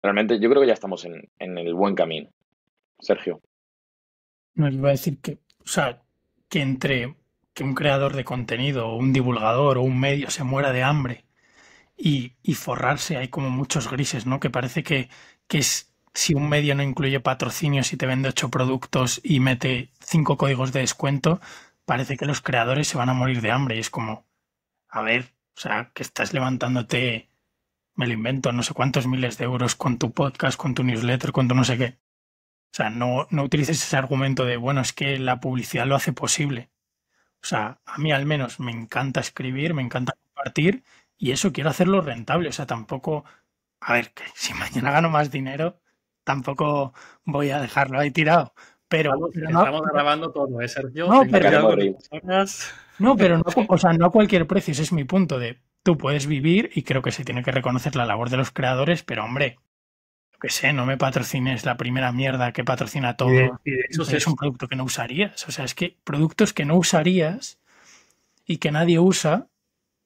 realmente yo creo que ya estamos en, en el buen camino. Sergio. No, iba a decir que, o sea, que entre un creador de contenido o un divulgador o un medio se muera de hambre y, y forrarse. Hay como muchos grises, ¿no? Que parece que, es, si un medio no incluye patrocinios y te vende ocho productos y mete cinco códigos de descuento, parece que los creadores se van a morir de hambre. Y es como, a ver, o sea, que estás levantándote, me lo invento, no sé cuántos miles de euros con tu podcast, con tu newsletter, con tu no sé qué. O sea, no, no utilices ese argumento de, bueno, es que la publicidad lo hace posible. O sea, a mí al menos me encanta escribir, me encanta compartir y eso quiero hacerlo rentable. O sea, tampoco, a ver, que si mañana gano más dinero, tampoco voy a dejarlo ahí tirado. Pero, estamos, grabando todo, ¿eh, Sergio? No, pero, no, pero o sea, no a cualquier precio, ese es mi punto de tú puedes vivir y creo que se tiene que reconocer la labor de los creadores, pero hombre, que sé, no me patrocines la primera mierda que patrocina todo. Y es un producto que no usarías. O sea, es que productos que no usarías y que nadie usa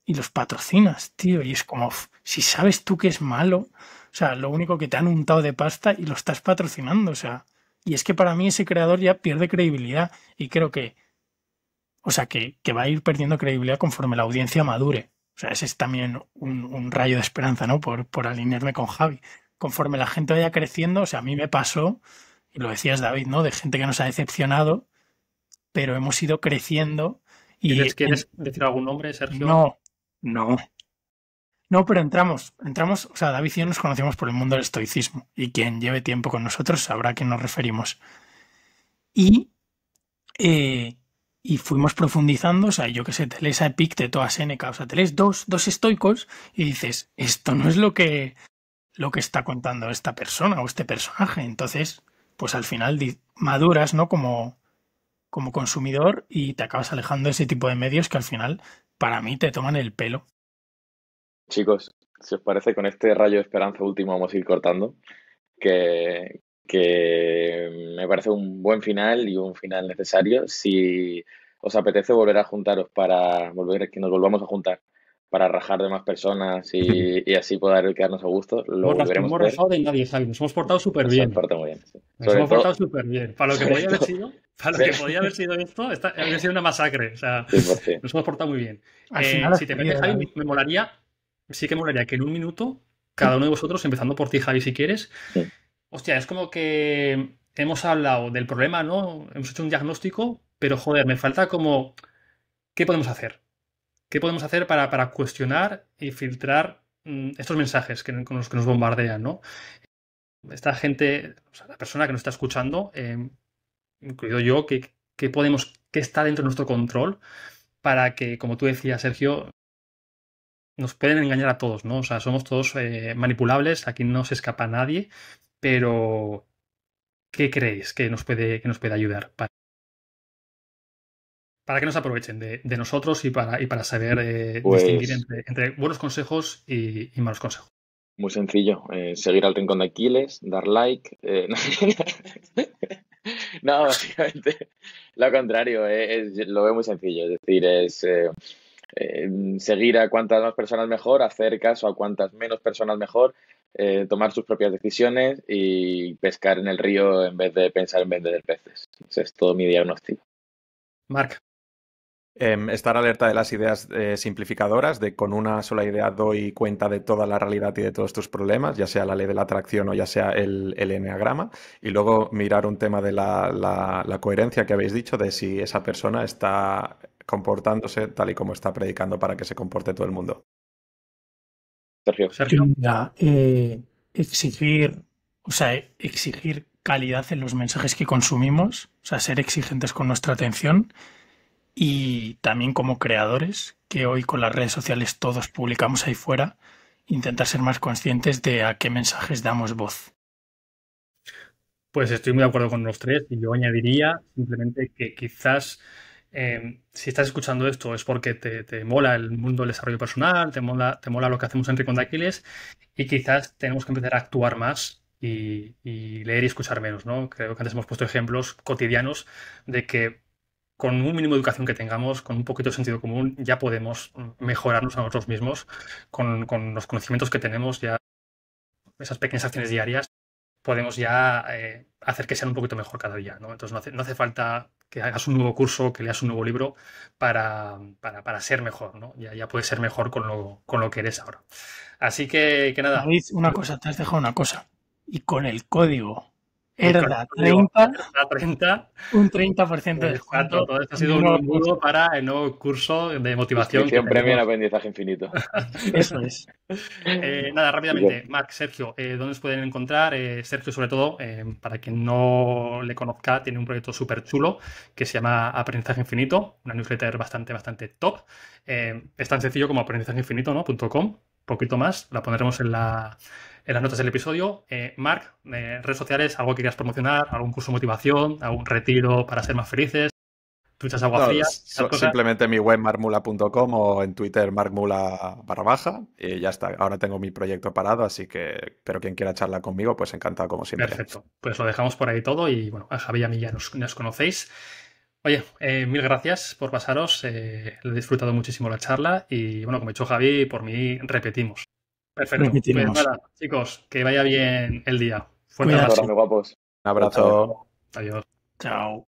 y los patrocinas, tío. Y es como, si sabes tú que es malo, o sea, lo único que te han untado de pasta y lo estás patrocinando, o sea. Y es que para mí ese creador ya pierde credibilidad y creo que, o sea, que, va a ir perdiendo credibilidad conforme la audiencia madure. O sea, ese es también un, rayo de esperanza, ¿no? Por, por alinearme con Javi conforme la gente vaya creciendo, o sea, a mí me pasó, y lo decías David, ¿no? De gente que nos ha decepcionado, pero hemos ido creciendo. Y, ¿Quieres, ¿quieres decir algún nombre, Sergio? No, no. No, pero entramos, entramos, o sea, David y yo nos conocemos por el mundo del estoicismo, y quien lleve tiempo con nosotros sabrá a quién nos referimos. Y, eh, y fuimos profundizando, o sea, yo que sé, te lees a Epicteto, a Seneca, o sea, te lees dos, dos estoicos y dices, esto no es lo que, lo que está contando esta persona o este personaje. Entonces, pues al final maduras, ¿no? Como, como consumidor y te acabas alejando de ese tipo de medios que al final, para mí, te toman el pelo. Chicos, si os parece, con este rayo de esperanza último vamos a ir cortando, que, que me parece un buen final y un final necesario. Si os apetece volver a juntaros para volver, que nos volvamos a juntar para rajar de más personas [laughs] y, así poder quedarnos a gusto. Lo hemos rajado de nadie, Javi. Nos hemos portado súper bien. Nos hemos portado bien. Nos hemos portado súper bien. Para lo que [laughs] podía haber sido, para lo que podía haber sido esto, esta, habría sido una masacre. O sea, pues nos hemos portado muy bien. Eh, si te metes, Javi, me molaría, sí que me molaría que en un minuto, cada uno de vosotros, empezando por ti, Javi, si quieres, hostia, es como que hemos hablado del problema, ¿no? Hemos hecho un diagnóstico, pero joder, me falta como, ¿qué podemos hacer? ¿Qué podemos hacer para, cuestionar y filtrar mm, estos mensajes que, con los que nos bombardean? ¿no? Esta gente, la persona que nos está escuchando, em, incluido yo, ¿qué, podemos, qué está dentro de nuestro control para que, como tú decías, Sergio, nos pueden engañar a todos, ¿no? O sea, somos todos eh, manipulables, aquí no se escapa nadie, pero ¿qué creéis que nos puede, que nos puede ayudar para que nos aprovechen de, nosotros y para, y para saber eh, distinguir pues entre, buenos consejos y, malos consejos? Muy sencillo, eh, seguir al rincón de Aquiles, dar like. Eh, [laughs] no, [laughs] básicamente lo contrario, lo veo muy sencillo, es decir, es seguir a cuantas más personas mejor, hacer caso a cuantas menos personas mejor, tomar sus propias decisiones y pescar en el río en vez de pensar en vender peces. es todo mi diagnóstico. Marc, Em, estar alerta de las ideas eh, simplificadoras, de con una sola idea doy cuenta de toda la realidad y de todos tus problemas, ya sea la ley de la atracción o ya sea el, el enneagrama. Y luego mirar un tema de la, coherencia que habéis dicho, de si esa persona está comportándose tal y como está predicando para que se comporte todo el mundo. Sergio. Mira, eh, exigir, o sea, exigir calidad en los mensajes que consumimos, o sea, ser exigentes con nuestra atención y también como creadores, que hoy con las redes sociales todos publicamos ahí fuera, intentar ser más conscientes de a qué mensajes damos voz. Pues estoy muy de acuerdo con los tres y yo añadiría simplemente que quizás em, si estás escuchando esto es porque te, mola el mundo del desarrollo personal, te mola, lo que hacemos en Ricondaquiles, de Aquiles y quizás tenemos que empezar a actuar más y, y, leer y escuchar menos, ¿no? Creo que antes hemos puesto ejemplos cotidianos de que con un mínimo de educación que tengamos, con un poquito de sentido común, ya podemos mejorarnos a nosotros mismos con, los conocimientos que tenemos, ya esas pequeñas acciones diarias, podemos ya eh, hacer que sean un poquito mejor cada día. Entonces no hace, falta que hagas un nuevo curso, que leas un nuevo libro para, ser mejor. Ya, puedes ser mejor con lo, con lo que eres ahora. Así que, que nada. una cosa, te has dejado una cosa. Y con el código era verdad, 30, un 30% de descuento. Todo esto ha sido un nuevo para el nuevo curso de motivación. Que premio en aprendizaje infinito. [laughs] Eso es. Eh, nada, rápidamente, Marc, Sergio, eh, ¿dónde os pueden encontrar? Eh, Sergio, sobre todo, para quien no le conozca, tiene un proyecto súper chulo que se llama Aprendizaje Infinito, una newsletter bastante, bastante top. es tan sencillo como aprendizajeinfinito.com, infinito, ¿no? poquito más, la pondremos en la en las notas del episodio. Eh, Marc, eh, redes sociales, algo que quieras promocionar, algún curso de motivación, algún retiro para ser más felices, duchas agua fría. simplemente mi web marmula.com o en Twitter marmula barra baja y ya está. Ahora tengo mi proyecto parado, así que, pero quien quiera charlar conmigo, pues encantado como siempre. Perfecto, pues lo dejamos por ahí todo y bueno, a Javi y a mí ya nos, conocéis. Oye, eh, mil gracias por pasaros. he disfrutado muchísimo la charla y, bueno, como he dicho Javi, por mí repetimos. Perfecto. Pues nada, chicos, que vaya bien el día. Fuerte guapos. Un abrazo. Adiós. Chao.